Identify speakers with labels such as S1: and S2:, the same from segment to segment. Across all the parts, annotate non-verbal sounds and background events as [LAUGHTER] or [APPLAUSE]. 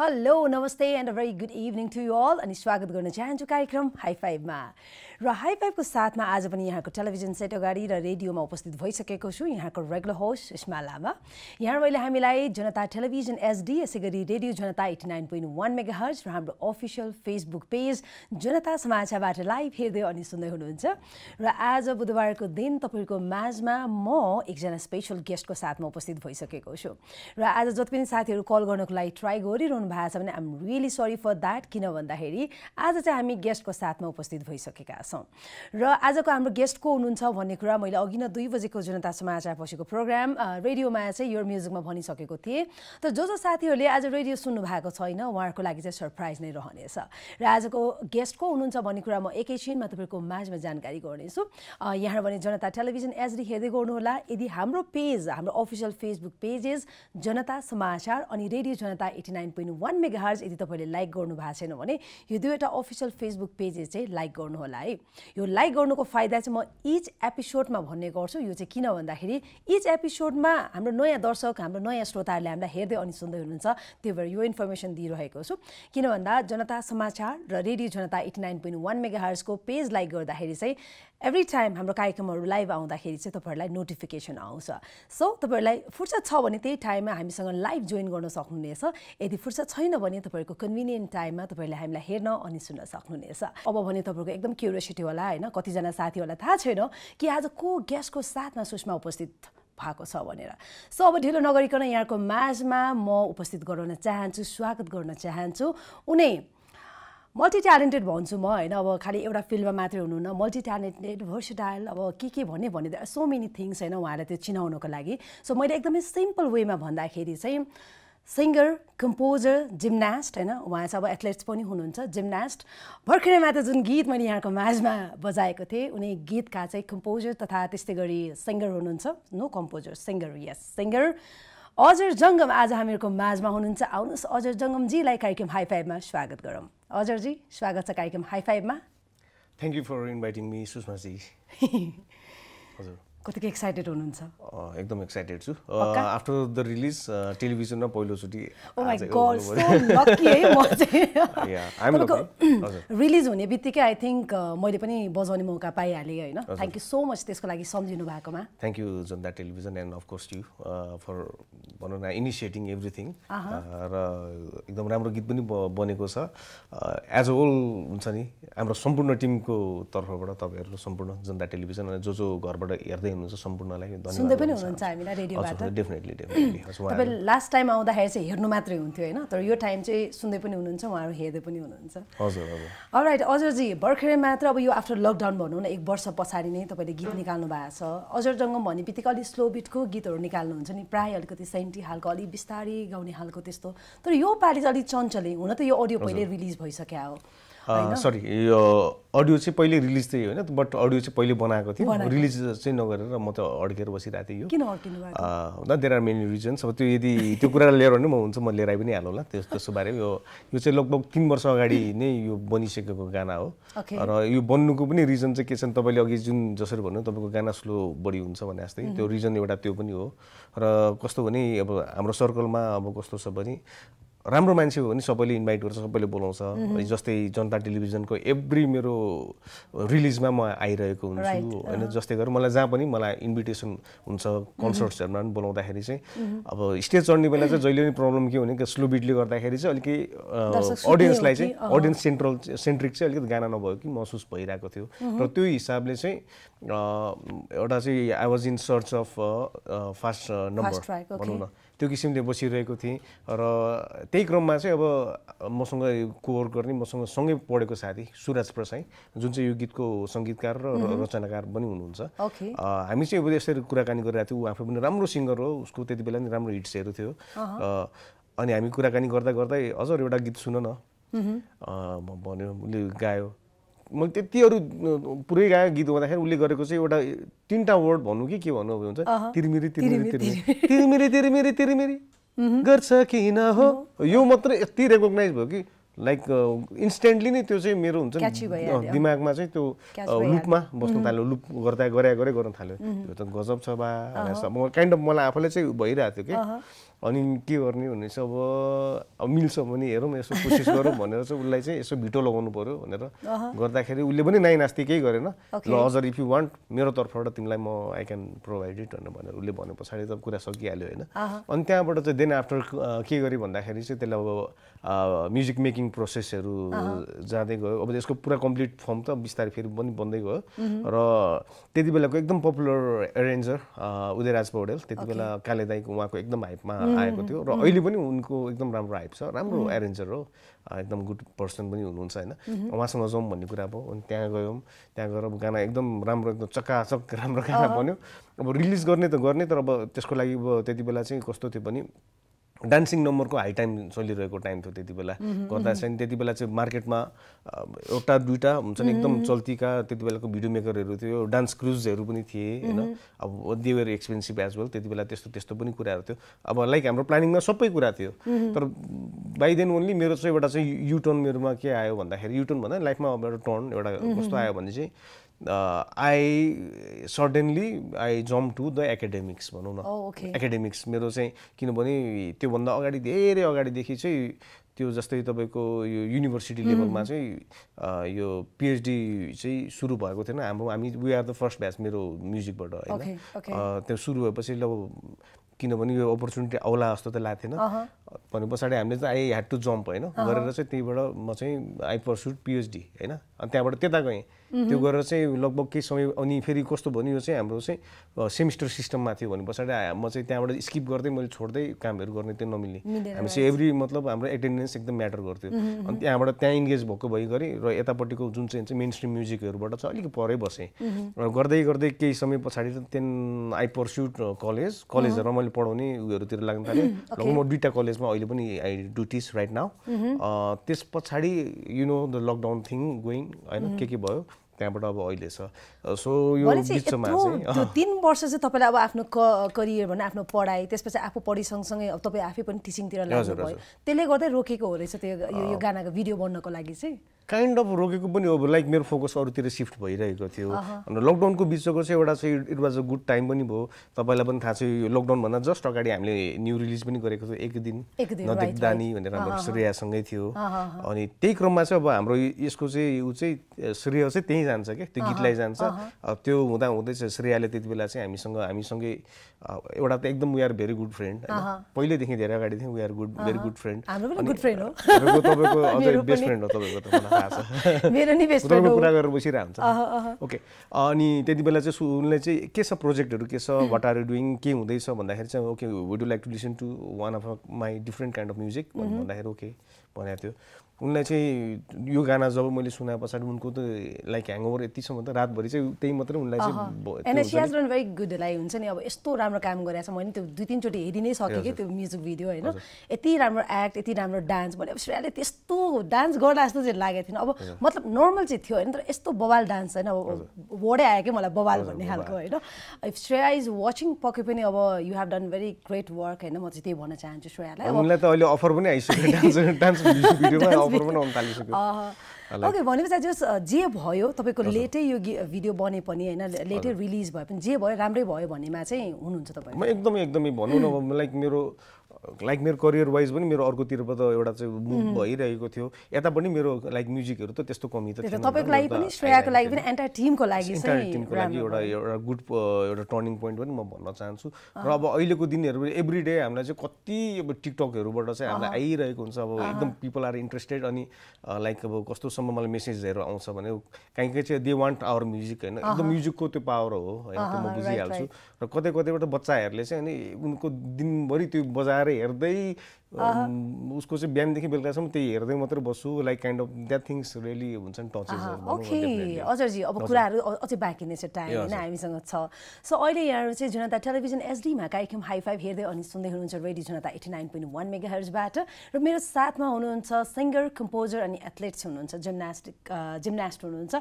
S1: Hello नमस्ते and a very good evening to you all अनि स्वागत गर्न चाहन्छु कार्यक्रम हाई फाइभमा र हाई फाइभको साथमा आज पनि यहाँको टेलिभिजन सेट अगाडि र रेडियोमा उपस्थित भइसकेको छु यहाँको रेगुलर होस्ट इस्मा लामा यहाँ मैले हामीलाई जनता टेलिभिजन एसडी यसै गरी radio Janata eighty nine point one mega megahertz र हाम्रो अफिसियल फेसबुक पेज जनता समाचारबाट लाइभ हेर्दै अनि सुन्दै हुनुहुन्छ र आज बुधबारको दिन तपाईँको माझमा म एकजना स्पेसल गेस्टको साथमा उपस्थित भइसकेको छु र आज जति पनि साथीहरू कल गर्नको लागि ट्राई गरिरहनु भएको छ भने I'm really sorry for that किन भन्दाखेरि आज चाहिँ हामी गेस्टको साथमा उपस्थित भइसकेका छौँ र आजको हाम्रो गेस्ट को हुनुहुन्छ भन्ने कुरा मैले अघि नै दुई बजेको जनता समाचार पछिको प्रोग्राम रेडियोमा चाहिँ यो म्युजिकमा भनिसकेको थिएँ त जो जो साथीहरूले आज रेडियो सुन्नु भएको छैन उहाँहरूको लागि चाहिँ सरप्राइज नै रहनेछ र आजको गेस्ट को हुनुहुन्छ भन्ने कुरा म एकैछिनमा तपाईँको माझमा जानकारी गर्नेछु यहाँ भने जनता टेलिभिजन एचडी हेर्दै गर्नुहोला यदि हाम्रो पेज हाम्रो अफिसियल फेसबुक पेजेस जनता समाचार अनि radio Janata eighty nine point one mega hertz यदि तपाईँले लाइक गर्नु भएको छैन भने यो दुईवटा अफिसियल फेसबुक पेजेस चाहिँ लाइक गर्नुहोला है यो लाइक गर्नुको फाइदा चाहिँ म इच एपिसोडमा भन्ने गर्छु यो चाहिँ किन भन्दाखेरि इच एपिसोडमा हाम्रो नयाँ दर्शक हाम्रो नयाँ श्रोताहरूले हामीलाई हेर्दै अनि सुन्दै हुनुहुन्छ त्यही भएर यो इन्फर्मेसन दिइरहेको छु किन भन्दा जनता समाचार र radio Janata eighty nine point one mega हार्सको पेज लाइक गर्दाखेरि चाहिँ एभ्री टाइम हाम्रो कार्यक्रमहरू लाइभ आउँदाखेरि चाहिँ तपाईँहरूलाई नोटिफिकेसन आउँछ सो तपाईँहरूलाई फुर्सद छ भने त्यही टाइममा हामीसँग लाइभ जोइन गर्न सक्नुहुनेछ यदि फुर्सद छैन भने तपाईँहरूको कन्भिनियन्ट टाइममा तपाईँहरूले हामीलाई हेर्न अनि सुन्न सक्नुहुनेछ अब भने तपाईँहरूको एकदम क्युरियोसिटी होला होइन कतिजना साथीहरूलाई थाहा छैन कि आज को ग्यासको साथमा सुषमा उपस्थित भएको छ भनेर सो अब ढिलो नगरिकन यहाँको माझमा म उपस्थित गराउन चाहन्छु स्वागत गर्न चाहन्छु उनी मल्टी ट्यालेन्टेड भन्छु म होइन अब खालि एउटा फिल्डमा मात्रै हुनुहुन्न मल्टी ट्यालेन्टेड भर्सिटाइल अब के के भन्ने भने सो मेनी थिङ्स होइन उहाँलाई त्यो चिनाउनुको लागि सो मैले एकदमै सिम्पल वेमा भन्दाखेरि चाहिँ सिङ्गर कम्पोजर जिम्नास्ट होइन उहाँ चाहिँ अब एथलेट्स पनि हुनुहुन्छ जिम्नास्ट भर्खरै त जुन गीत मैले यहाँको माझमा बजाएको थिएँ उनी गीतका चाहिँ कम्पोजर तथा त्यस्तै गरी सिङ्गर हुनुहुन्छ no composer singer yes singer Ajar Jangam आज हामीहरूको माझमा हुनुहुन्छ आउनुहोस् अजर जङ्गमजीलाई कार्यक्रम हाई फाइभमा स्वागत गरौँ हजुरजी स्वागत छ कार्यक्रम हाई फाइभमा
S2: thank you for inviting me Sushmaji हजुर
S1: कतिको एक्साइटेड हुनुहुन्छ
S2: एकदम एक्साइटेड छु आफ्टर द रिलिज टेलिभिजनमा पहिलोचोटि
S1: रिलिज हुने बित्तिकै आई थिङ्क मैले पनि बजाउने मौका पाइहालेँ होइन थ्याङ्क यू सो मच त्यसको लागि सम्झिनु भएकोमा
S2: thank you Janata television and of course you for भनौँ न इनिसिएटिङ एभ्रिथिङ uh-huh. र एकदम राम्रो गीत पनि बनेको छ एज अ होल हुन्छ नि हाम्रो सम्पूर्ण टिमको तर्फबाट तपाईँहरू सम्पूर्ण जनता टेलिभिजन अनि जो जो घरबाट हेर्दै हुनुहुन्छ सम्पूर्णलाई सुन्दै पनि
S1: हुनुहुन्छ हामीलाई रेडियोबाट
S2: डेफिनेटली [CLEARS THROAT] तपाईँ
S1: लास्ट टाइम आउँदाखेरि चाहिँ हेर्नु मात्रै हुन्थ्यो होइन तर यो टाइम चाहिँ सुन्दै पनि हुनुहुन्छ उहाँहरू हेर्दै पनि हुनुहुन्छ
S3: हजुर हजुर
S1: राइट अजरजी भर्खरै मात्र अब यो आफ्टर लकडाउन भनौँ न एक वर्ष पछाडि नै तपाईँले गीत निकाल्नु भएको छ अजर जङ्गम भन्ने बित्तिकै अलिक स्लो बिटको गीतहरू निकाल्नुहुन्छ नि प्रायः अलिकति सेन्टी खालको अलिक बिस्तारै गाउने खालको त्यस्तो तर यो पालि चाहिँ अलिक चञ्चले हुन त यो अडियो पहिले रिलिज भइसक्यो हो सरी
S2: यो अडियो चाहिँ पहिले रिलिज चाहिँ होइन बट अडियो चाहिँ पहिले बनाएको थियो रिलिज चाहिँ नगरेर म त अड्केर बसिरहेको थिएँ
S1: यो किन
S2: देयर आर मेनी रिजन्स अब त्यो यदि त्यो कुरालाई लिएर नै म हुन्छ म लिएर आइ पनि होला त्यस त्यसको बारेमा यो यो चाहिँ लगभग तिन वर्ष अगाडि नै यो बनिसकेको गाना हो र यो बन्नुको पनि रिजन चाहिँ के छ तपाईँले अघि जुन जसरी भन्नु तपाईँको गाना स्लो बढी हुन्छ भने जस्तै त्यो रिजन एउटा त्यो पनि हो र कस्तो भने अब हाम्रो सर्कलमा अब कस्तो छ भने राम्रो मान्छे हो भने सबैले इन्भाइट गर्छ सबैले बोलाउँछ mm-hmm. जस्तै जनता टेलिभिजनको एभ्री मेरो रिलिजमा म आइरहेको हुन्छु होइन जस्तै गरेर मलाई जहाँ पनि मलाई इन्भिटेसन हुन्छ कन्सर्ट्सहरूमा mm-hmm. पनि बोलाउँदाखेरि चाहिँ mm-hmm. अब स्टेज चढ्ने बेला चाहिँ जहिले पनि प्रब्लम के भने स्लो बिटले गर्दाखेरि चाहिँ अलिकति अडियन्सलाई चाहिँ अडियन्स सेन्ट्रल सेन्ट्रिक चाहिँ अलिकति गाना नभयो कि महसुस भइरहेको थियो र त्यो हिसाबले चाहिँ एउटा चाहिँ I was in search of fast number भनौँ न त्यो किसिमले बसिरहेको थिएँ र त्यही क्रममा चाहिँ अब मसँग कोवर गर्ने मसँग सँगै पढेको साथी सुराज प्रसाई जुन चाहिँ यो गीतको सङ्गीतकार र रचनाकार पनि हुनुहुन्छ हामी चाहिँ अब यसरी कुराकानी गरिरहेको थियौँ ऊ आफै पनि राम्रो सिङ्गर हो उसको त्यति बेला नि राम्रो हिट्सहरू थियो अनि हामी कुराकानी गर्दा गर्दै हजुर एउटा गीत सुन न भन्यो उसले गायो मैले त्यति अरू पुरै गाएँ गीत गाउँदाखेरि उसले गरेको चाहिँ एउटा तिनवटा वर्ड भन्नु कि के भन्नु हुन्छ तिरमिरी तिरमिरी तिरमिरी तिरमिरी तिरमिरी तिरमिरी गर्छ किन हो यो मात्रै यति रेकग्नाइज भयो कि लाइक इन्स्टेन्टली नै त्यो चाहिँ मेरो हुन्छ नि दिमागमा चाहिँ त्यो लुपमा बस्नु थाल्यो लुप गर्दा गरे गरे गर्न थाल्यो त्यो त गजब छ बा काइन्ड अफ मलाई आफूले चाहिँ भइरहेको थियो कि अनि के गर्ने भने अब अब मिल्छ भने हेरौँ यसो कोसिस गरौँ भनेर चाहिँ उसलाई चाहिँ यसो भिटो लगाउनु पऱ्यो भनेर गर्दाखेरि उसले पनि नाइ नास्ति केही गरेन ल हजुर इफ यु वान्ट मेरो तर्फबाट तिमीलाई म आई क्यान प्रोभाइड इट भनेर उसले भने पछाडि त कुरा सकिहाल्यो होइन अनि त्यहाँबाट चाहिँ देन आफ्टर के गरेँ भन्दाखेरि चाहिँ त्यसलाई अब म्युजिक मेकिङ प्रोसेसहरू जाँदै गयो अब यसको पुरा कम्प्लिट फर्म त बिस्तारै फेरि पनि बन्दै गयो र त्यति बेलाको एकदम पपुलर एरेन्जर उदयराज पौडेल त्यति बेला काले दाइको उहाँको एकदम हाइपमा आएको थियो र अहिले पनि उनको एकदम राम्रो हाइप छ राम्रो एरेन्जर हो एकदम गुड पर्सन पनि हुनुहुन्छ होइन उहाँसँग जाउँ भन्ने कुरा भयो अनि त्यहाँ गयौँ त्यहाँ गएर गाना एकदम राम्रो एकदम चकाचक [LAUGHS] राम्रो गाना बन्यो अब रिलिज गर्ने त गर्ने तर अब त्यसको लागि अब त्यति बेला चाहिँ कस्तो थियो भने डान्सिङ नम्बरको हाई टाइम चलिरहेको टाइम थियो त्यति बेला गर्दा चाहिँ त्यति बेला चाहिँ मार्केटमा एउटा दुइटा हुन्छ नि एकदम चल्तीका त्यति बेलाको भिडियो मेकरहरू थियो डान्स क्रुजहरू पनि थिए होइन अब देवर एक्सपेन्सिभ एज वेल त्यति बेला त्यस्तो त्यस्तो पनि कुराहरू थियो अब लाइक हाम्रो प्लानिङमा सबै कुरा थियो तर बाई देन ओन्ली मेरो चाहिँ एउटा चाहिँ युटर्न मेरोमा के आयो भन्दाखेरि युटर्न भन्दा लाइफमा अब एउटा टर्न एउटा कस्तो आयो भने चाहिँ I uh, I I jump to the academics भनौँ न एकाडेमिक्स oh, मेरो चाहिँ किनभने त्योभन्दा अगाडि धेरै अगाडिदेखि चाहिँ त्यो जस्तै तपाईँको यो युनिभर्सिटी लेभलमा hmm। चाहिँ uh, यो पिएचडी चाहिँ सुरु भएको थिएन हाम्रो हामी we are the first batch मेरो म्युजिकबाट होइन uh, त्यो सुरु भएपछि अब किनभने यो अपर्च्युनिटी आउला जस्तो त लाग्थेन भने पछाडि हामीले चाहिँ आई ह्याड टु जम्प होइन गरेर चाहिँ त्यहीँबाट म चाहिँ आई पर्सुड पिएचडी होइन अनि त्यहाँबाट त्यता गएँ त्यो गरेर चाहिँ लगभग केही समय अनि फेरि कस्तो भन्यो यो चाहिँ हाम्रो चाहिँ सेमिस्टर सिस्टममा थियो भने पछाडि म चाहिँ त्यहाँबाट स्किप गर्दै मैले छोड्दै कामहरू गर्ने त्यो नमिल्ने हामी चाहिँ एभ्री मतलब हाम्रो एटेन्डेन्स एकदम म्याटर गर्थ्यो अनि त्यहाँबाट त्यहाँ इन्गेज भएको भइ गरेँ र यतापट्टिको जुन चाहिँ मेन स्ट्रिम म्युजिकहरूबाट चाहिँ अलिक परै बसेँ र गर्दै गर्दै केही समय पछाडि त्यहाँदेखि आई पर्स्युट कलेज कलेज र मैले पढाउने उयोहरूतिर लाग्न थालेँ र म दुइटा कलेजमा अहिले पनि आई डु राइट नाउ त्यस पछाडि you know the lockdown thing going होइन के के भयो त्यहाँबाट अब अहिले छ सो यो बिचमा चाहिँ
S1: तिन वर्ष चाहिँ तपाईँलाई अब आफ्नो करियर भन्नु आफ्नो पढाइ त्यसपछि आफू पढि सँगसँगै अब तपाईँ आफै पनि टिचिङतिर लाग्नुभयो त्यसले गर्दै रोकेको हो रहेछ त्यो यो गानाको भिडियो बन्नको लागि चाहिँ
S2: काइन्ड अफ रोकेको पनि हो लाइक मेरो फोकस अरूतिर सिफ्ट भइरहेको थियो अनि लकडाउनको बिचको चाहिँ एउटा चाहिँ it was a good time पनि भयो तपाईँलाई पनि थाहा छ यो लकडाउनभन्दा जस्ट अगाडि हामीले न्यु रिलिज पनि गरेको थियो एक दिन दानी भनेर हाम्रो श्रेयासँगै थियो अनि त्यही क्रममा चाहिँ अब हाम्रो यसको चाहिँ ऊ चाहिँ श्रेय चाहिँ त्यहीँ जान्छ क्या त्यो गीतलाई जान्छ त्यो हुँदा हुँदै चाहिँ श्रेयाले त्यति बेला चाहिँ हामीसँग हामीसँगै एउटा त एकदम we are very good friend होइन पहिल्यैदेखि धेरै अगाडि थियौँ we are good very good friend
S1: तपाईँको तपाईँको [LAUGHS] अझै बेस्ट फ्रेन्ड हो तपाईँको थाहा छ [LAUGHS] तपाईँको कुरा
S2: गरेर बसिरहन्छ ओके अनि त्यति बेला चाहिँ उनले चाहिँ के छ प्रोजेक्टहरू के छ वाट आर डुइङ के हुँदैछ भन्दाखेरि चाहिँ okay would you like to listen to one of my different kind of music भन्दाखेरि ओके भनेको थियो उनलाई चाहिँ यो गाना जब मैले सुनाए पछाडि उनको त लाइक ह्याङओभर यतिसम्म त रातभरि चाहिँ त्यही मात्रै उनलाई चाहिँ
S1: भेरी गुड लाइक हुन्छ नि अब यस्तो राम्रो काम गरेको छ मैले त्यो दुई तिनचोटि हेरि नै सकेँ कि त्यो म्युजिक भिडियो होइन यति राम्रो एक्ट यति राम्रो डान्स भने अब श्रेयाले त्यस्तो डान्स गर्दा जस्तो चाहिँ लागेको थिएन अब मतलब नर्मल चाहिँ थियो होइन तर यस्तो बवाल डान्स होइन अब वर्डै आयो कि मलाई बवाल भन्ने खालको होइन इफ श्रेया इज वाचिङ पके पनि अब you have done very great work होइन म चाहिँ त्यही भन्न चाहन्छु श्रेयालाई उनलाई
S2: त अहिले अफर पनि आइसक्यो [LAUGHS] डान्स डान्स भिडियोमा [LAUGHS] ओके
S1: भनेपछि जस जे भयो तपाईँको लेटै यो भिडियो बने पनि होइन लेटै रिलिज भए पनि जे भयो राम्रै भयो भन्नेमा चाहिँ हुनुहुन्छ तपाईँ म
S2: एकदमै एकदमै भनौँ न लाइक मेरो लाइक मेरो करियर वाइज पनि मेरो अर्कोतिर त एउटा चाहिँ मुभ भइरहेको थियो यता पनि मेरो लाइक म्युजिकहरू त त्यस्तो कमी त थियो तपाईँको लागि पनि
S1: श्रेयाको लागि एउटा
S2: एउटा गुड uh, एउटा टर्निङ पोइन्ट पनि म भन्न चाहन्छु
S3: र
S1: अब
S2: अहिलेको दिनहरू एभ्री डे हामीलाई चाहिँ कति अब टिकटकहरूबाट चाहिँ हामीलाई आइरहेको हुन्छ अब एकदम पिपल आर इन्ट्रेस्टेड अनि लाइक uh, अब कस्तोसम्म मलाई मेसेजहरू आउँछ भने काहीँ कहीँ चाहिँ दे वान्ट आवर म्युजिक होइन एकदम म्युजिकको त्यो पावर हो होइन म बुझिहाल्छु र कतै कतैबाट बच्चाहरूले चाहिँ अनि उनको दिनभरि त्यो बजार हेर्दै उसको चाहिँ बिहानदेखि बेलुकासम्म त्यही हेर्दै मात्रै बस्छु like kind of that things really हुन्छ नि टच ओके
S1: अझरजी अब कुराहरू अझै बाँकी नै छ टाइम होइन हामीसँग छ सो अहिले यहाँ चाहिँ जुनता टेलिभिजन एसडीमा कार्यक्रम हाई फाइभ हेर्दै अनि सुन्दै हुनुहुन्छ radio Janata eighty nine point one mega हर्जबाट र मेरो साथमा हुनुहुन्छ सिङ्गर कम्पोजर अनि एथलेट्स हुनुहुन्छ जिम्नास्टिक जिम्नास्ट हुनुहुन्छ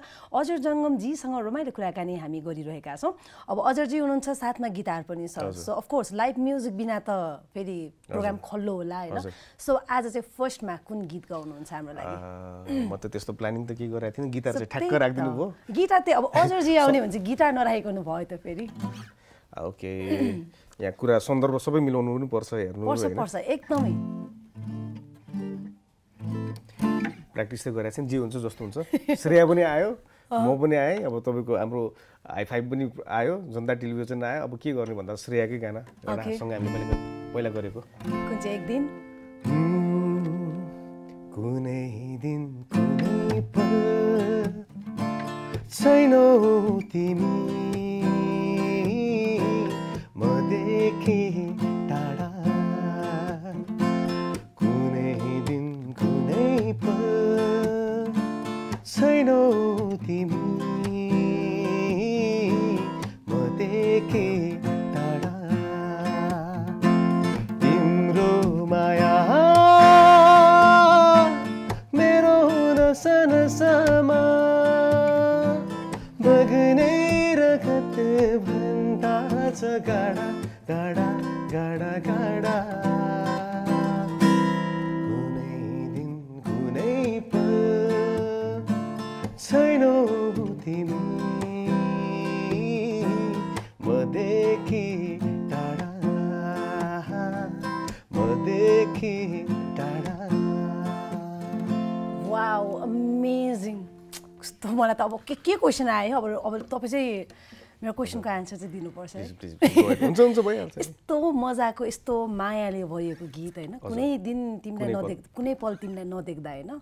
S1: अजर जङ्गमजीसँग रमाइलो कुराकानी हामी गरिरहेका छौँ अब अजरजी हुनुहुन्छ साथमा गिटार पनि छ सो अफकोर्स लाइभ म्युजिक बिना त फेरि प्रोग्राम खल्लो होला होला होइन सो आज चाहिँ फर्स्टमा कुन गीत गाउनुहुन्छ हाम्रो
S2: लागि म त त्यस्तो प्लानिङ त के गरेको थिएँ गिटार चाहिँ ठ्याक्क राखिदिनु भयो
S1: गिटार त्यो अब अजरजी [LAUGHS] आउने भने चाहिँ नराखेको हुनु भयो त फेरि
S2: ओके यहाँ कुरा सन्दर्भ सबै मिलाउनु पनि पर्छ हेर्नु पर्छ एकदमै प्र्याक्टिस त गरेको छैन जे हुन्छ जस्तो हुन्छ श्रेया पनि आयो म पनि आएँ अब तपाईँको हाम्रो हाई फाइभ पनि आयो जनता टेलिभिजन आयो अब के गर्ने भन्दा श्रेयाकै गाना एउटा सँगै हामी पहिला गरेको
S1: कुन चाहिँ एक दिन
S3: कुनै दिन कुनै पल छैनौ तिमी म देखे टाढा कुनै दिन कुनै पल छैनौ तिमी
S1: के क्वेसन आयो अब अब तपाईँ चाहिँ मेरो क्वेसनको आन्सर चाहिँ दिनुपर्छ यस्तो मजाको यस्तो मायाले भरिएको गीत होइन कुनै दिन तिमीलाई नदेख् कुनै पल तिमीलाई नदेख्दा होइन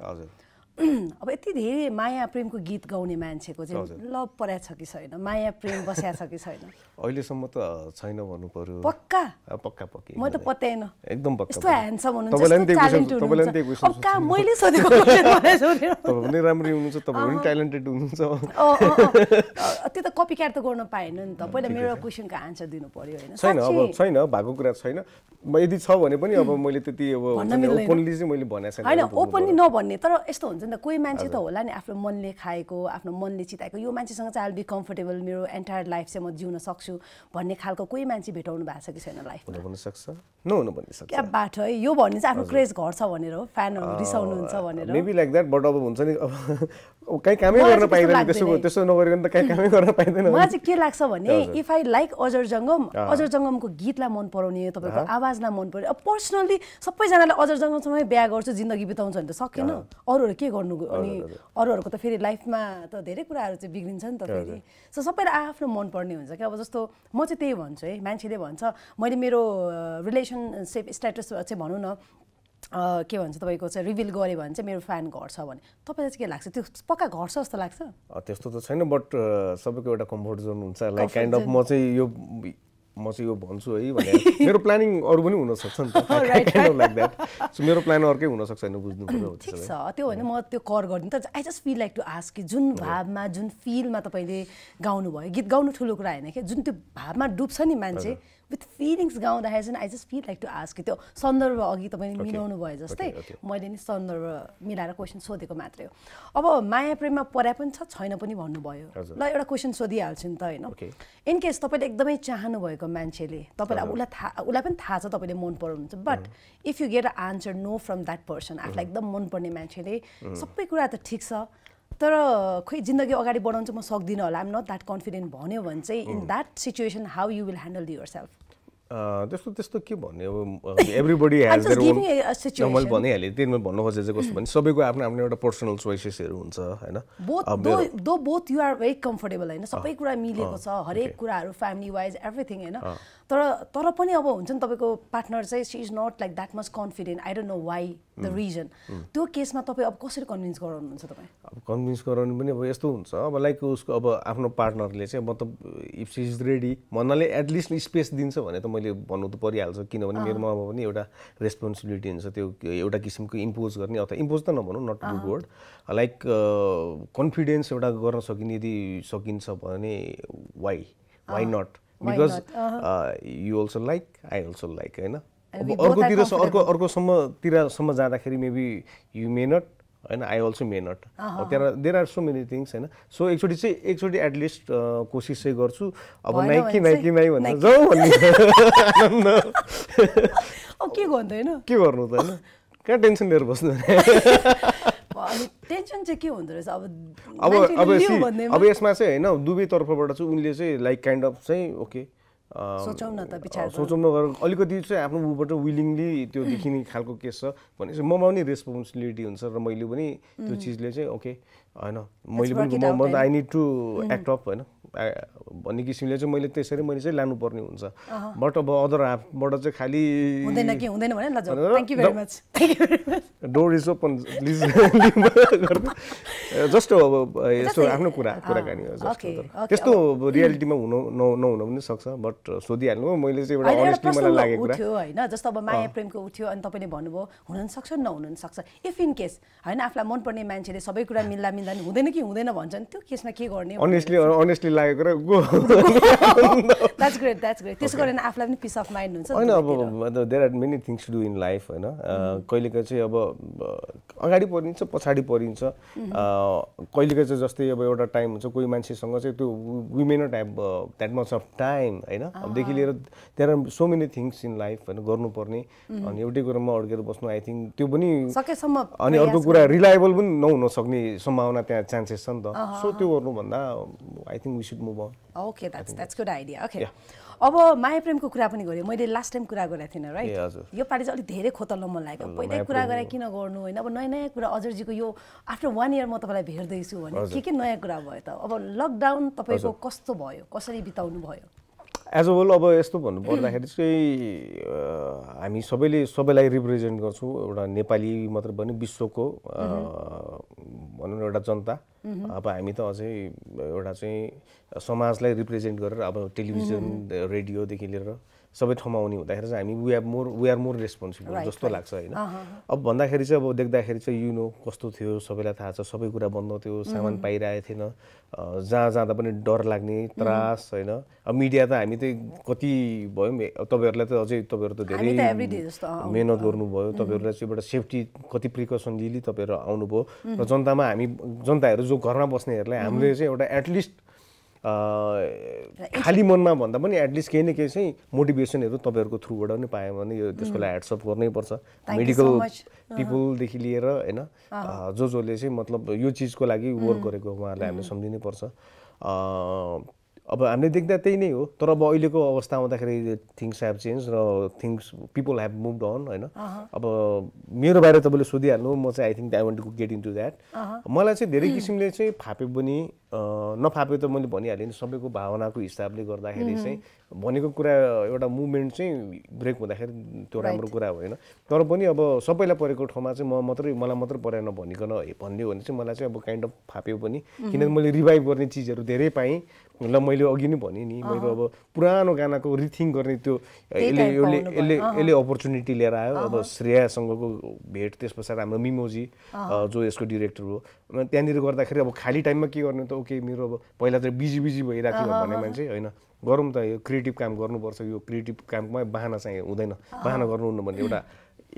S1: [CLEARS THROAT] अब यति धेरै माया प्रेमको गीत गाउने मान्छेको चाहिँ लभ परेको छ कि छैन माया प्रेम बस्या छ कि छैन
S2: अहिलेसम्म त छैन भन्नु पर्यो पक्का पक्का पक्की म त पत्याएन एकदम पक्का यस्तो
S1: ह्यान्डसम हुनुहुन्छ पक्का [LAUGHS] मैले सोधेको तपाईँ पनि
S2: राम्ररी हुनुहुन्छ तपाईँ पनि ट्यालेन्टेड हुनुहुन्छ
S1: [LAUGHS] त्यो त कपी क्याट त गर्न पाएन नि त पहिला मेरो क्वेसनको आन्सर दिनु पर्यो होइन छैन अब
S2: छैन भएको कुरा छैन यदि छ भने पनि अब [CLEARS THROAT] मैले त्यति अब ओपनली चाहिँ मैले भनेको छैन ओपनली
S1: नभन्ने तर यस्तो हुन्छ नि त कोही मान्छे त होला नि आफ्नो मनले खाएको आफ्नो मनले चिताएको यो मान्छेसँग चाहिँ आइल बी कम्फर्टेबल मेरो एन्टायर लाइफ चाहिँ म जिउन सक्छु भन्ने खालको कोही मान्छे भेटाउनु भएको छ कि छैन
S2: लाइफ क्या
S1: बाटो है यो भन्ने चाहिँ आफ्नो क्रेज घट्छ भनेर हो फ्यानहरू रिसाउनुहुन्छ भनेर मेबी
S2: लाइक द्याट बट अब हुन्छ नि अब [LAUGHS] कहीँ कामै गर्न पाइँदैन त्यसो त्यसो नगरिकन त कहीँ कामै गर्न पाइँदैन मलाई
S1: चाहिँ के लाग्छ भने इफ आई लाइक अजर जङ्गम अजर जङ्गमको गीतलाई मन पराउने तपाईँको आवाजलाई मन पराउने अब पर्सनल्ली सबैजनाले अजर जङ्गमसँगै बिहा गर्छु जिन्दगी बिताउँछ भने त सकेन अरूहरू के गर्नु अनि अरूहरूको त फेरि लाइफमा त धेरै कुराहरू चाहिँ बिग्रिन्छ नि त फेरि सो सबैलाई आफ्नो मनपर्ने हुन्छ क्या अब जस्तो म चाहिँ त्यही भन्छु है मान्छेले भन्छ मैले मेरो रिलेसनसिप स्ट्याटस चाहिँ भनौँ न के भन्छ तपाईँको चाहिँ रिभिल गऱ्यो भने चाहिँ मेरो फ्यान घट्छ भने तपाईँलाई चाहिँ के लाग्छ त्यो पक्का घट्छ जस्तो लाग्छ
S2: त्यस्तो त छैन बट सबैको एउटा कम्फर्ट जोन हुन्छ लाइक काइन्ड अफ म चाहिँ यो म चाहिँ यो भन्छु है भने [LAUGHS] मेरो प्लानिङ अरू पनि हुनसक्छ नि त मेरो प्लान अर्कै हुनसक्छ होइन बुझ्नु [LAUGHS] ठिक छ
S1: त्यो होइन म त्यो कर गरिदिनु त I just feel like to ask कि जुन भावमा जुन फिलमा तपाईँले भयो गीत गाउनु ठुलो कुरा होइन क्या जुन त्यो भावमा डुब्छ नि मान्छे विथ फिलिङ्स गाउँदाखेरि चाहिँ I just feel like to ask त्यो सन्दर्भ अघि तपाईँले मिलाउनु भयो जस्तै मैले नि सन्दर्भ मिलाएर क्वेसन सोधेको मात्रै हो अब माया प्रेममा पर्या पनि छ छैन पनि भन्नुभयो ल एउटा क्वेसन सोधिहाल्छु नि त होइन इन केस तपाईँले एकदमै चाहनुभएको मान्छेले तपाईँलाई अब उसलाई थाहा उसलाई पनि थाहा छ तपाईँले मन पराउनुहुन्छ but if you get a answer no from that person आफूलाई एकदम मनपर्ने मान्छेले सबै कुरा त ठिक छ तर खोइ जिन्दगी अगाडि बढाउनु चाहिँ म सक्दिनँ होला आइम नट द्याट कन्फिडेन्ट भन्यो भने चाहिँ in that situation how you will handle yourself
S2: त्यस्तो त्यस्तो के भन्ने अब एभ्रिबडी मैले भनिहालेँ त्यही मैले भन्नु खोजेको चाहिँ कस्तो भने सबैको आफ्नो आफ्नो एउटा पर्सनल चोइसेसहरू हुन्छ होइन
S1: though both you are very comfortable होइन सबै कुरा मिलेको छ हरेक कुराहरू फ्यामिली वाइज एभ्रिथिङ होइन तर तर पनि अब हुन्छ नि तपाईँको पार्टनर चाहिँ she is not like that much confident I don't know why the reason त्यो केसमा तपाईँ अब कसरी कन्भिन्स गराउनुहुन्छ तपाईँ
S2: अब कन्भिन्स गराउनु पनि अब यस्तो हुन्छ अब लाइक उसको अब आफ्नो पार्टनरले चाहिँ मतलब इफ सी इज रेडी भन्नाले एटलिस्ट स्पेस दिन्छ भने त मैले भन्नु त परिहाल्छ किनभने मेरोमा अब पनि एउटा रेस्पोन्सिबिलिटी हुन्छ त्यो एउटा किसिमको इम्पोज गर्ने अथवा इम्पोज त नभनौँ not good word like confidence एउटा गर्न सकिने यदि सकिन्छ भने why why not because you also like I also like होइन अब अर्कोतिर अर्को अर्कोसम्मतिरसम्म जाँदाखेरि मेबी यु मे नट होइन आई अल्सो मे नट त्यहाँ there are so many things होइन सो एकचोटि चाहिँ एकचोटि एटलिस्ट uh, कोसिस चाहिँ गर्छु अब नाइकी नाइकी नाइ भन्नु जाउँ भन्ने [LAUGHS] [LAUGHS] के गर्नु त होइन कहाँ टेन्सन लिएर बस्नु
S1: [LAUGHS] टेन्सन चाहिँ के हुँदो रहेछ अब अब अब
S2: यसमा चाहिँ होइन दुवै तर्फबाट चाहिँ उनले चाहिँ लाइक काइन्ड अफ चाहिँ ओके सोचौँ
S1: न त पछाडि सोचौँ
S2: न अलिकति चाहिँ आफ्नो उबाट विलिङली त्यो देखिने खालको केस छ भने चाहिँ ममा पनि रेस्पोन्सिबिलिटी हुन्छ र मैले पनि त्यो चिजले चाहिँ ओके होइन मैले पनि I need to act up होइन भन्ने किसिमले चाहिँ मैले त्यसरी मैले चाहिँ लानुपर्ने हुन्छ बट अब अदर हाफबाट चाहिँ खालि डोर इज ओपन जस्ट अब यसो आफ्नो कुरा कुराकानी
S1: त्यस्तो रियालिटीमा
S2: हुनु नहुन पनि सक्छ बट uh, सोधिहाल्नु मैले चाहिँ एउटा मलाई लागेको उठ्यो
S1: होइन जस्तो अब माया प्रेमको उठ्यो अनि तपाईँले भन्नुभयो हुन सक्छ नहुन सक्छ इफ इन केस होइन आफूलाई मनपर्ने मान्छेले सबै कुरा मिल्दा मिल्दा हुँदैन कि हुँदैन भन्छ नि त्यो केसमा के गर्ने अनेस्टली
S2: अनेस्टली लागेको र go
S1: that's great that's great त्यसो गरेर आफूलाई पनि पिस अफ माइन्ड हुन्छ होइन अब
S2: there are many things to do in life होइन mm-hmm. कहिलेका चाहिँ अब अगाडि परिन्छ पछाडि परिन्छ mm-hmm. कहिलेका चाहिँ जस्तै अब एउटा टाइम हुन्छ कोही मान्छेसँग चाहिँ त्यो we may not that much of time होइन अबदेखि ah. लिएर there are so many things in life होइन गर्नुपर्ने mm-hmm. अनि एउटै कुरामा अड्केर बस्नु आई थिङ्क त्यो पनि
S1: सकेसम्म अनि अर्को कुरा रिलायबल
S2: पनि नहुन सक्ने सम्भावना त्यहाँ चान्सेस छ नि त सो त्यो गर्नुभन्दा I think should move on
S1: okay that's that's good idea. Okay. अब माया प्रेमको कुरा पनि गरेँ मैले लास्ट टाइम कुरा गरेको थिइनँ राइट यो पालि चाहिँ अलिक धेरै खोतल मन लाग्यो पहिल्यै कुरा गरेर किन गर्नु होइन अब नयाँ नयाँ कुरा अजरजीको यो आफ्टर वान इयर म तपाईँलाई भेट्दैछु भने के के नयाँ कुरा भयो त अब लकडाउन तपाईँको कस्तो भयो कसरी बिताउनु भयो
S2: एज अ होल अब यस्तो भन्नु पर्दाखेरि चाहिँ हामी सबैले सबैलाई रिप्रेजेन्ट गर्छौँ एउटा नेपाली मात्र पनि विश्वको भनौँ न एउटा जनता अब हामी त अझै एउटा चाहिँ समाजलाई रिप्रेजेन्ट गरेर अब टेलिभिजन रेडियोदेखि लिएर सबै ठाउँमा आउने हुँदाखेरि चाहिँ हामी we are more we are more responsible जस्तो लाग्छ होइन अब भन्दाखेरि चाहिँ अब देख्दाखेरि चाहिँ यु नो कस्तो थियो सबैलाई थाहा छ सबै कुरा बन्द थियो सामान पाइरहेको थिएन जहाँ जाँदा पनि डर लाग्ने त्रास होइन अब मिडिया त हामी त कति भयो तपाईँहरूलाई त अझै तपाईँहरू त धेरै मिहिनेत गर्नुभयो तपाईँहरूलाई चाहिँ एउटा सेफ्टी कति प्रिकसन लिली तपाईँहरू आउनुभयो र जनतामा हामी जनताहरू जो घरमा बस्नेहरूलाई हामीले चाहिँ एउटा एटलिस्ट खाली मनमा भन्दा पनि एटलिस्ट केही न केही चाहिँ मोटिभेसनहरू तपाईँहरूको थ्रुबाट पनि पायो भने यो त्यसको लागि गर्नै पर्छ मेडिकल पिपुलदेखि लिएर होइन जो जसले चाहिँ मतलब यो चिजको लागि वर्क गरेको उहाँहरूलाई हामीले सम्झिनै पर्छ अब हामीले देख्दा त्यही नै हो तर अब अहिलेको अवस्था आउँदाखेरि थिङ्स हेभ चेन्ज र things people have move on होइन अब मेरो बारे तपाईँले सोधिहाल्नु म चाहिँ I think I want to get in to that मलाई चाहिँ धेरै किसिमले चाहिँ फापे पनि नफापे त मैले भनिहालेँ सबैको भावनाको हिसाबले गर्दाखेरि चाहिँ भनेको कुरा एउटा मुभमेन्ट चाहिँ ब्रेक हुँदाखेरि त्यो राम्रो कुरा होइन तर पनि अब सबैलाई परेको ठाउँमा चाहिँ म मात्रै मलाई मात्रै परेन भनिकन भनिदियो भने चाहिँ मलाई चाहिँ अब काइन्ड अफ फाप्यो पनि किनभने मैले रिभाइभ गर्ने चिजहरू धेरै पाएँ ल मैले अघि नै भनेँ नि मैले अब पुरानो गानाको रिथिङ गर्ने त्यो यसले यसले यसले यसले अपर्च्युनिटी लिएर आयो अब श्रेयासँगको भेट त्यस पछाडि हाम्रो मिमोजी जो यसको डिरेक्टर हो त्यहाँनिर गर्दाखेरि अब खाली टाइममा के गर्ने त ओके मेरो अब पहिला त बिजी बिजी भइरहेको थियो भन्ने मान्छे होइन गरौँ त यो क्रिएटिभ काम गर्नुपर्छ यो क्रिएटिभ काममा बाहना चाहिँ हुँदैन बाहना गर्नुहुन्न भन्ने एउटा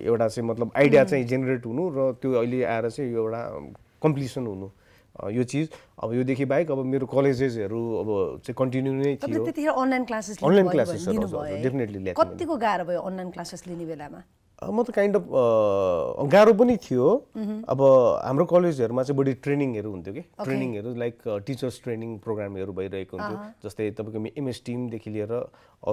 S2: एउटा चाहिँ मतलब आइडिया चाहिँ जेनेरेट हुनु र त्यो अहिले आएर चाहिँ यो एउटा कम्प्लिसन हुनु यो चिज अब योदेखि बाहेक अब मेरो कलेजेसहरू अब चाहिँ कन्टिन्यू नै थियो त्यतिखेर
S1: online classes online classes definitely कतिको गाह्रो भयो अनलाइन क्लासेस लिने बेलामा
S2: म त काइन्ड अफ गाह्रो पनि थियो अब हाम्रो कलेजहरूमा चाहिँ बढी ट्रेनिङहरू हुन्थ्यो कि ट्रेनिङहरू लाइक टिचर्स ट्रेनिङ प्रोग्रामहरू भइरहेको हुन्थ्यो जस्तै तपाईँको एमएस टिमदेखि लिएर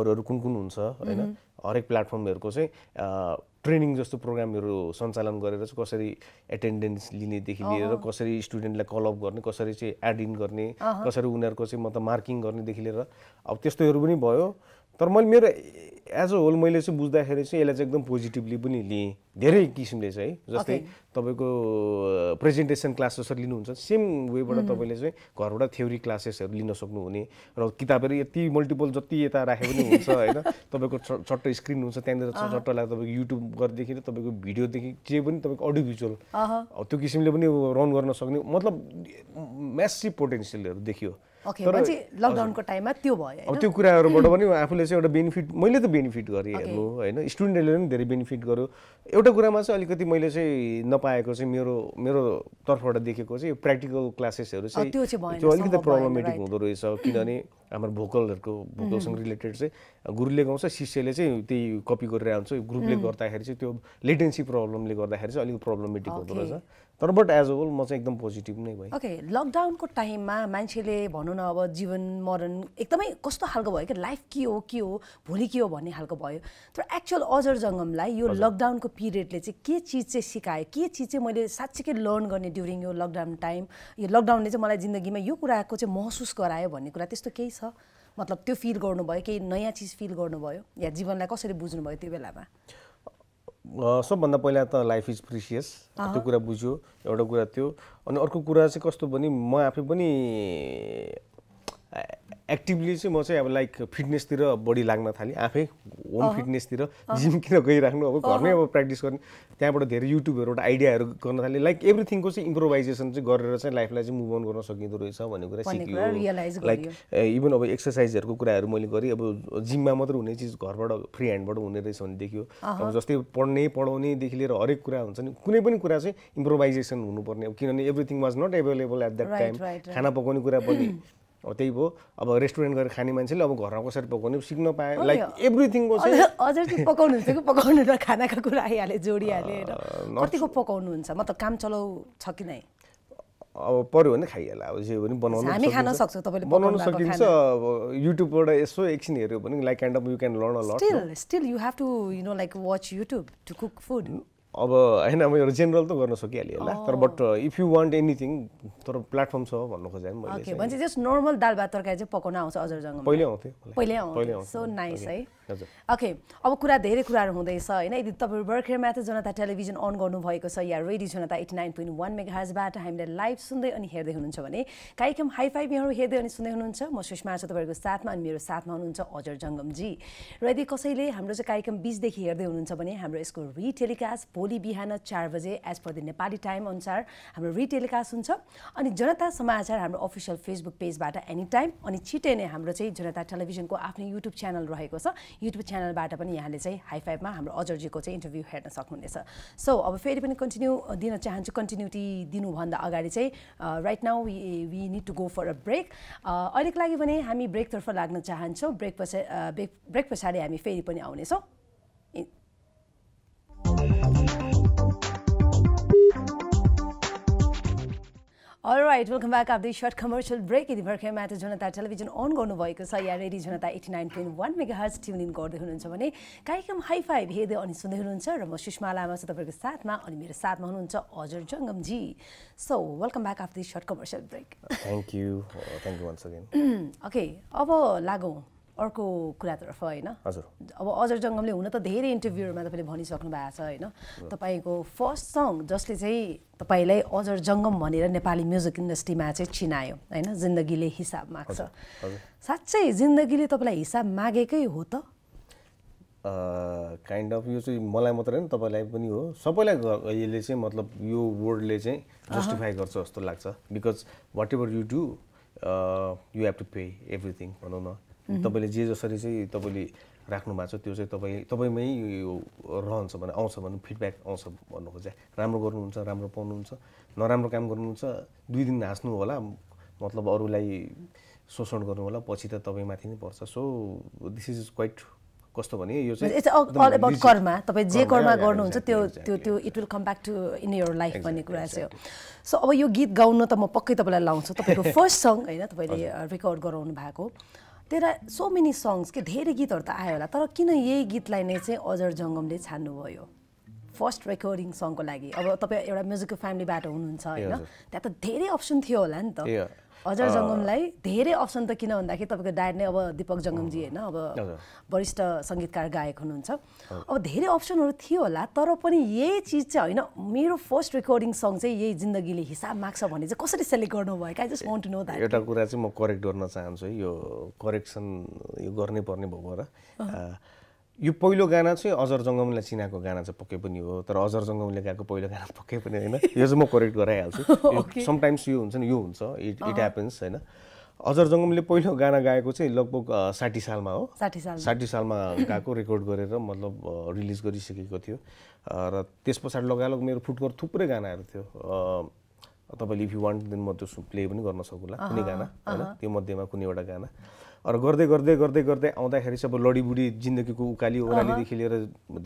S2: अरू अरू कुन कुन हुन्छ होइन हरेक प्लेटफर्महरूको चाहिँ ट्रेनिङ जस्तो प्रोग्रामहरू सञ्चालन गरेर चाहिँ कसरी एटेन्डेन्स लिनेदेखि लिएर कसरी स्टुडेन्टलाई कलअप गर्ने कसरी चाहिँ एड इन गर्ने कसरी उनीहरूको चाहिँ मतलब मार्किङ गर्नेदेखि लिएर अब त्यस्तोहरू पनि भयो तर मैले मेरो एज अ होल मैले चाहिँ बुझ्दाखेरि चाहिँ यसलाई चाहिँ एकदम पोजिटिभली पनि लिएँ धेरै किसिमले चाहिँ है जस्तै तपाईँको प्रेजेन्टेसन क्लास जसरी लिनुहुन्छ सेम वेबाट mm-hmm. तपाईँले चाहिँ घरबाट थ्योरी क्लासेसहरू लिन सक्नुहुने र किताबहरू यति मल्टिपल जति यता राखे पनि हुन्छ होइन तपाईँको छट्ट स्क्रिन हुन्छ त्यहाँनिर छट्ट लाग्दा तपाईँको युट्युब गरेदेखि तपाईँको भिडियोदेखि जे पनि तपाईँको अडियो भिजुअल त्यो किसिमले पनि रन गर्न सक्ने मतलब म्यासिभ पोटेन्सियलहरू देखियो
S1: लकडाउनको टाइममा त्यो भयो अब त्यो कुराहरूबाट
S2: पनि आफूले चाहिँ एउटा बेनिफिट मैले त बेनिफिट गरेँ हेर्नु होइन स्टुडेन्टहरूले पनि धेरै बेनिफिट गर्यो एउटा कुरामा चाहिँ अलिकति मैले चाहिँ नपाएको चाहिँ मेरो मेरो तर्फबाट देखेको चाहिँ प्र्याक्टिकल क्लासेसहरू चाहिँ त्यो अलिकति प्रब्लमेटिक हुँदो रहेछ किनभने हाम्रो भोकलहरूको भोकलसँग रिलेटेड चाहिँ गुरुले गाउँछ शिष्यले चाहिँ त्यही कपी गरेर आउँछ ग्रुपले गर्दाखेरि चाहिँ त्यो लेटेन्सी प्रब्लमले गर्दाखेरि चाहिँ अलिक प्रब्लमेटिक हुँदो रहेछ तर बट एज अ होल म चाहिँ एकदम पोजिटिभ नै भयो ओके
S1: लकडाउनको टाइममा मान्छेले भनौँ न अब जीवन मरण एकदमै कस्तो खालको भयो कि लाइफ के हो के हो भोलि के हो भन्ने खालको भयो तर एक्चुअल अजर जङ्गमलाई यो लकडाउनको पिरियडले चाहिँ के चिज चाहिँ सिकायो के चिज चाहिँ मैले साँच्चीकै लर्न गर्ने ड्युरिङ यो लकडाउन टाइम यो लकडाउनले चाहिँ मलाई जिन्दगीमा यो कुराको चाहिँ महसुस गरायो भन्ने कुरा त्यस्तो केही छ मतलब त्यो फिल गर्नुभयो केही नयाँ चिज फिल गर्नुभयो या जीवनलाई कसरी बुझ्नुभयो त्यो बेलामा
S2: सबभन्दा पहिला त लाइफ इज प्रिसियस त्यो कुरा बुझ्यो एउटा कुरा त्यो अनि अर्को कुरा चाहिँ कस्तो भने म आफै पनि एक्टिभली चाहिँ म चाहिँ अब लाइक फिटनेसतिर बढी लाग्न थालेँ आफै होम फिटनेसतिर जिम किन गइराख्नु अब घरमै अब प्र्याक्टिस गर्ने त्यहाँबाट धेरै युट्युबहरूबाट आइडियाहरू गर्न थालेँ लाइक एभ्रिथिङको चाहिँ इम्प्रोभाइजेसन चाहिँ गरेर चाहिँ लाइफलाई चाहिँ मुभ अन गर्न सकिँदो रहेछ भन्ने कुरा सिक्यो लाइक इभन अब एक्सर्साइजहरूको कुराहरू मैले गरेँ अब जिममा मात्र हुने चिज घरबाट फ्री ह्यान्डबाट हुने रहेछ भने देखियो अब जस्तै पढ्ने पढाउनेदेखि लिएर हरेक कुरा हुन्छ नि कुनै पनि कुरा चाहिँ इम्प्रोभाइजेसन हुनुपर्ने अब किनभने everything was not available at that time खाना पकाउने कुरा पनि [CLEARS THROAT] त्यही भयो अब रेस्टुरेन्ट गएर खाने मान्छेले अब घरमा कसरी पकाउने सिक्न पाएँ लाइक
S1: एभ्रिथिङको चाहिँ अझ चाहिँ पकाउनुहुन्छ कि पकाउनु र खानाको कुरा आइहाले जोडिहालेर कतिको पकाउनुहुन्छ म त काम चलाउ छ कि नै
S2: अब पऱ्यो भने खाइहाल्ला अब जे पनि बनाउनु हामी खान सक्छौँ तपाईँले बनाउन सकिन्छ अब युट्युबबाट यसो एकछिन हेऱ्यो भने like kind of you can learn a lot still
S1: still you have to you know like watch YouTube to cook food
S2: अब होइन म एउटा जेनरल त गर्न सकिहालेँ होला तर but if you want anything तर प्लेटफर्म छ भन्नु खोजेँ मैले
S1: जस्ट नर्मल दाल भात तरकारी चाहिँ पकाउन आउँछ अझ
S2: पहिले आउँथ्यो पहिले आउँथ्यो सो नाइस है
S1: ओके अब कुरा धेरै कुराहरू हुँदैछ होइन यदि तपाईँ भर्खर मात्र जनता टेलिभिजन अन गर्नुभएको छ या radio Janata eighty nine point one mega हामीलाई लाइभ सुन्दै अनि हेर्दै हुनुहुन्छ भने कार्यक्रम हाई फाइभ हेर्दै अनि सुन्दै हुनुहुन्छ म सुषमा छ तपाईँहरूको साथमा अनि मेरो साथमा हुनुहुन्छ अजर जङ्गमजी र यदि कसैले हाम्रो चाहिँ कार्यक्रम बिचदेखि हेर्दै हुनुहुन्छ भने हाम्रो यसको रिटेलिकास्ट भोलि बिहान चार बजे as per the Nepali time अनुसार हाम्रो रिटेलिकास्ट हुन्छ अनि जनता समाचार हाम्रो अफिसियल फेसबुक पेजबाट एनी टाइम अनि छिटै नै हाम्रो चाहिँ जनता टेलिभिजनको आफ्नै युट्युब च्यानल रहेको छ युट्युब च्यानलबाट पनि यहाँले चाहिँ हाई फाइभमा हाम्रो अजरजीको चाहिँ इन्टरभ्यू हेर्न सक्नुहुनेछ सो अब फेरि पनि कन्टिन्यू दिन चाहन्छु कन्टिन्युटी दिनुभन्दा अगाडि चाहिँ right now we need to go for a break अहिलेको लागि भने हामी ब्रेकतर्फ लाग्न चाहन्छौँ ब्रेक पछाडि ब्रेक ब्रेक पछाडि हामी फेरि पनि आउनेछौँ alright welcome back the short commercial break यदि भर्खर मात्र जनता टेलिभिजन अन गर्नुभएको छ या radio Janata eighty nine point one mega hertz tune in गर्दै हुनुहुन्छ भने कार्यक्रम हाई फाइभ हेर्दै अनि सुन्दै हुनुहुन्छ र म सुषमा लामा छु तपाईँको साथमा अनि मेरो साथमा हुनुहुन्छ हजुर Jangamji so welcome back after short commercial break
S2: thank you thank you once
S1: again okay अब लागौँ अर्को कुरातर्फ होइन
S3: अब
S1: अजर जङ्गमले हुन त धेरै इन्टरभ्यूहरूमा तपाईँले भनिसक्नु भएको छ होइन तपाईँको फर्स्ट सङ जसले चाहिँ तपाईँलाई अजर जङ्गम भनेर नेपाली म्युजिक इन्डस्ट्रीमा चाहिँ चिनायो होइन जिन्दगीले हिसाब माग्छ साँच्चै जिन्दगीले तपाईँलाई हिसाब मागेकै हो त
S2: काइन्ड अफ यो चाहिँ मलाई मात्रै होइन तपाईँलाई पनि हो सबैलाई यसले चाहिँ मतलब यो वर्डले चाहिँ जस्टिफाई गर्छ जस्तो लाग्छ because whatever you do you have to pay everything भनौँ न तपाईँले जे जसरी चाहिँ तपाईँले राख्नु भएको छ त्यो चाहिँ तपाईँ तपाईँमै यो रहन्छ भने आउँछ भने फिडब्याक आउँछ भन्नु खोजे राम्रो गर्नुहुन्छ राम्रो पाउनुहुन्छ नराम्रो काम गर्नुहुन्छ दुई दिन हाँस्नु होला मतलब अरूलाई शोषण गर्नु होला पछि त तपाईँमाथि नै पर्छ सो दिस इज क्वाइट कस्तो भने यो चाहिँ कर्म तपाईँ जे कर्म गर्नुहुन्छ
S1: त्यो त्यो त्यो it will come back to in your life भन्ने कुरा चाहिँ सो अब यो गीत गाउन त म पक्कै तपाईँलाई लाउँछु तपाईँको फर्स्ट [LAUGHS] सङ होइन तपाईँले रेकर्ड uh, गराउनु भएको देयर सो मेनी सङ्ग्स के धेरै गीतहरू त आयो होला तर किन यही गीतलाई नै चाहिँ अजर जङ्गमले छान्नुभयो फर्स्ट रेकर्डिङ सङको लागि अब तपाईँ एउटा म्युजिकल फ्यामिलीबाट हुनुहुन्छ होइन त्यहाँ त धेरै अप्सन थियो होला नि त
S3: हजुर जङ्गमलाई
S1: धेरै अप्सन त किन भन्दाखेरि तपाईँको डायर नै अब दिपक जङ्गमजी होइन अब वरिष्ठ सङ्गीतकार गायक हुनुहुन्छ अब धेरै अप्सनहरू थियो होला तर पनि यही चिज चाहिँ होइन मेरो फर्स्ट रेकर्डिङ सङ्ग चाहिँ यही जिन्दगीले हिसाब माग्छ भने चाहिँ कसरी सेलेक्ट गर्नुभयो I just want to know that
S2: एउटा कुरा चाहिँ म करेक्ट गर्न चाहन्छु है यो करेक्सन यो गर्नै पर्ने भएको र यो पहिलो गाना चाहिँ अजर जङ्गमलाई चिनाएको गाना चाहिँ पक्कै पनि हो तर अजर जङ्गमले गाएको पहिलो गाना पक्कै पनि होइन यो चाहिँ म करेक्ट गराइहाल्छु समटाइम्स [LAUGHS] यो हुन्छ नि यो हुन्छ इट इट ह्यापन्स होइन अजर जङ्गमले पहिलो गाना गाएको चाहिँ लगभग साठी सालमा हो साठी साल साठी सालमा गाएको रेकर्ड गरेर मतलब रिलिज गरिसकेको थियो र त्यस पछाडि लगालग मेरो फुटकर थुप्रै गानाहरू थियो तपाईँले इफ यु वान्ट देन म त्यो प्ले पनि गर्न सकुला कुनै गाना होइन त्यो मध्येमा कुनै एउटा गाना र गर्दै गर्दै गर्दै गर्दै आउँदाखेरि चाहिँ अब लडीबुडी जिन्दगीको उकाली ओह्रालीदेखि लिएर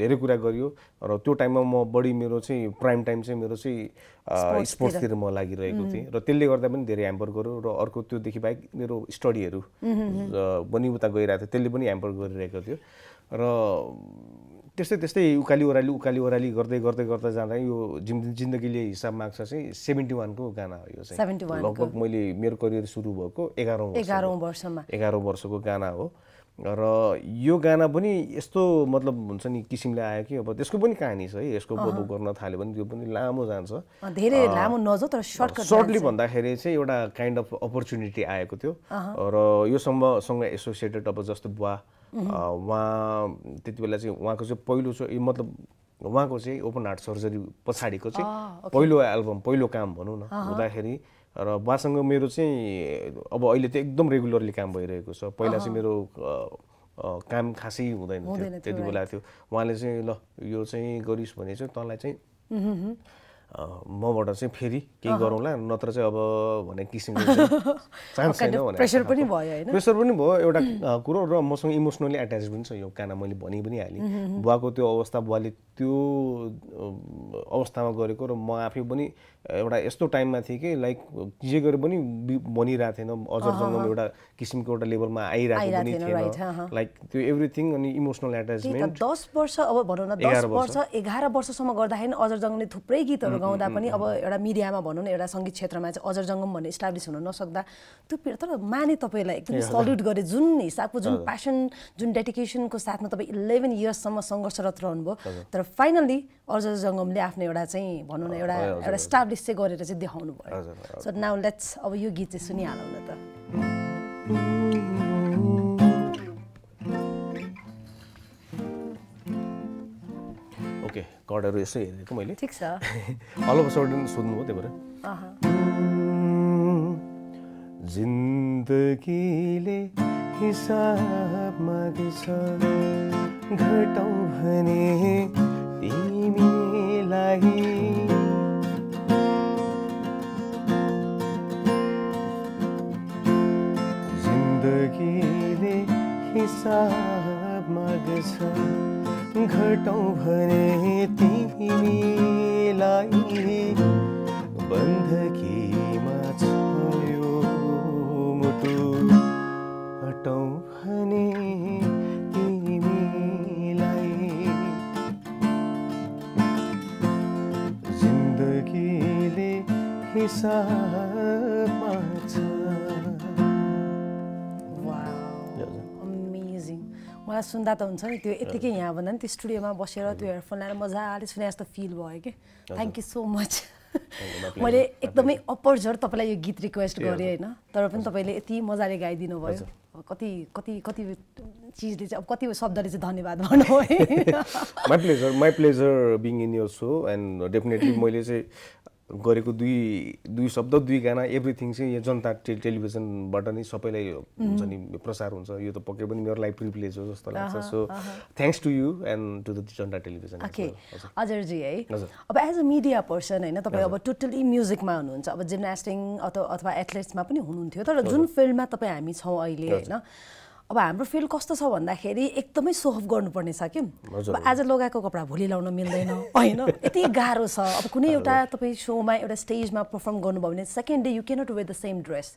S2: धेरै कुरा गरियो र त्यो टाइममा म बढी मेरो चाहिँ प्राइम टाइम चाहिँ मेरो चाहिँ स्पोर्ट्सतिर म लागिरहेको थिएँ र त्यसले गर्दा पनि धेरै ह्याम्पर गऱ्यो र अर्को त्योदेखि बाहेक मेरो स्टडीहरू पनि उता गइरहेको थियो त्यसले पनि ह्याम्पर गरिरहेको थियो र त्यस्तै त्यस्तै उकाली ओह्राली उकाली ओह्राली गर्दै गर्दै गर्दै जाँदा यो जिन्दगीले हिसाब माग्छ चाहिँ सेभेन्टी वानको गाना हो यो चाहिँ लगभग मैले मेरो करियर सुरु भएको एघारौँ एघारौँ वर्षमा एघारौँ वर्षको गाना हो र यो गाना पनि यस्तो मतलब हुन्छ नि किसिमले आयो कि अब त्यसको पनि कहानी छ है यसको बबु गर्न थाल्यो भने त्यो पनि लामो जान्छ धेरै लामो
S1: नजो तर सर्ट सर्टली
S2: भन्दाखेरि चाहिँ एउटा काइन्ड अफ अपर्च्युनिटी आएको थियो र यो सँग एसोसिएटेड अब जस्तो बुवा उहाँ त्यति बेला चाहिँ उहाँको चाहिँ पहिलो चाहिँ मतलब उहाँको चाहिँ ओपन हार्ट सर्जरी पछाडिको चाहिँ पहिलो एल्बम पहिलो काम भनौँ न हुँदाखेरि र उहाँसँग मेरो चाहिँ अब अहिले त एकदम रेगुलरली काम भइरहेको छ पहिला चाहिँ मेरो काम खासै हुँदैन थियो त्यति बेला थियो उहाँले चाहिँ ल यो चाहिँ गरिस् भने चाहिँ तँलाई चाहिँ मबाट चाहिँ फेरि केही गरौँला नत्र चाहिँ अब भन्ने किसिमको [LAUGHS] चान्स छैन भने प्रेसर पनि भयो होइन प्रेसर पनि भयो एउटा कुरो र मसँग इमोसनली एट्याच पनि छ यो काना मैले भनि पनि हालेँ बुवाको त्यो अवस्था बुवाले त्यो अवस्थामा गरेको र म आफै पनि एउटा यस्तो टाइममा थिएँ कि लाइक जे गरे पनि भनिरहेको थिएन अजर एउटा किसिमको एउटा लेभलमा आइरहेको पनि थिएन लाइक त्यो एभ्रिथिङ अनि इमोसनल एट्याचमेन्ट
S1: दस वर्ष अब भनौँ न दस वर्ष एघार वर्षसम्म गर्दाखेरि अजर जङ्गमले थुप्रै गीतहरू गाउँदा पनि अब एउटा मिडियामा भनौँ न एउटा सङ्गीत क्षेत्रमा चाहिँ अजर जङ्गम भन्ने इस्टाब्लिस हुन नसक्दा त्यो तर माने तपाईँलाई एकदम सल्युट गरे जुन हिसाबको जुन प्यासन जुन डेडिकेसनको साथमा तपाईँ इलेभेन इयर्ससम्म सङ्घर्षरत रहनुभयो तर फाइनल्ली अजर जङ्गमले आफ्नो एउटा चाहिँ भनौँ न एउटा एउटा इस्टाब्लिस त्यसै गरेर चाहिँ देखाउनु भयो सो नाउ लेट्स अब यो गीत चाहिँ सुनिहालौँ न त
S2: ओके कर्डहरू यसो हेरेको मैले ठिक छ हलो [LAUGHS] सोल्डन सोध्नु हो त्यही भएर
S3: जिन्दगीले हिसाब माग्छ घटाउ भने तिमीलाई हिसाब माग्छ घटौँ भने तिमीलाई बन्दकीमा छोयो मुटु हटौँ भने तिमीलाई जिन्दगीले
S1: हिसाब मलाई सुन्दा त हुन्छ नि त्यो यतिकै यहाँ भन्दा नि त्यो स्टुडियोमा बसेर त्यो हेडफोन लगाएर मजाले सुने जस्तो फिल भयो कि थ्याङ्क यू सो मच मैले एकदमै झर तपाईँलाई यो गीत रिक्वेस्ट गरेँ होइन तर पनि तपाईँले यति मजाले गाइदिनु भयो कति कति कति चिजले चाहिँ अब कति शब्दले चाहिँ धन्यवाद भन्नु
S2: my pleasure my pleasure being in your so and definitely मैले चाहिँ गरेको दुई दुई शब्द दुई गाना एभ्रिथिङ चाहिँ यो जनता टे टेलिभिजनबाट नै सबैलाई हुन्छ नि प्रसार हुन्छ यो त पक्कै पनि मेरो लाइफ प्रिभिलेज हो जस्तो लाग्छ so thanks to you and to the Janata television
S1: हजुरजी है अब एज अ मिडिया पर्सन होइन तपाईँ अब टोटली म्युजिकमा हुनुहुन्छ अब जिम्नास्टिङ अथवा अथवा एथलेट्समा पनि हुनुहुन्थ्यो तर जुन फिल्डमा तपाईँ हामी छौँ अहिले होइन अब हाम्रो फिल्ड कस्तो छ भन्दाखेरि एकदमै सोहफ गर्नुपर्ने छ कि अब आज लगाएको कपडा भोलि लाउन मिल्दैन होइन यति गाह्रो छ अब कुनै एउटा तपाईँ सोमा एउटा स्टेजमा पर्फर्म गर्नुभयो भने second day you cannot wear the same dress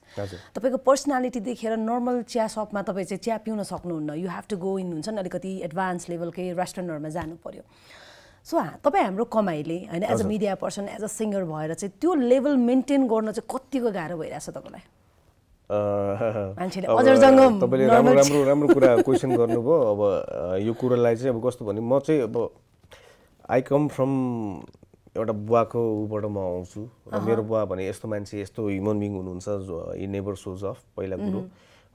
S1: तपाईँको पर्सनालिटी देखेर नर्मल चिया सपमा तपाईँ चाहिँ चिया पिउन सक्नुहुन्न you have to go in हुन्छ नि अलिकति एडभान्स लेभलकै रेस्टुरेन्टहरूमा जानु पऱ्यो सो तपाईँ हाम्रो कमाइले होइन as a media person as a singer भएर चाहिँ त्यो लेभल मेन्टेन गर्न चाहिँ कतिको गाह्रो भइरहेछ तपाईँलाई
S2: तपाईँले राम्रो राम्रो राम्रो कुरा क्वेसन [LAUGHS] गर्नुभयो अब यो कुरालाई चाहिँ अब कस्तो भने म चाहिँ अब आई कम फ्रम एउटा बुवाको ऊबाट म आउँछु र मेरो बुवा भने यस्तो मान्छे यस्तो ह्युमन बिङ हुनुहुन्छ जो इ नेभर सोज अफ पहिला कुरो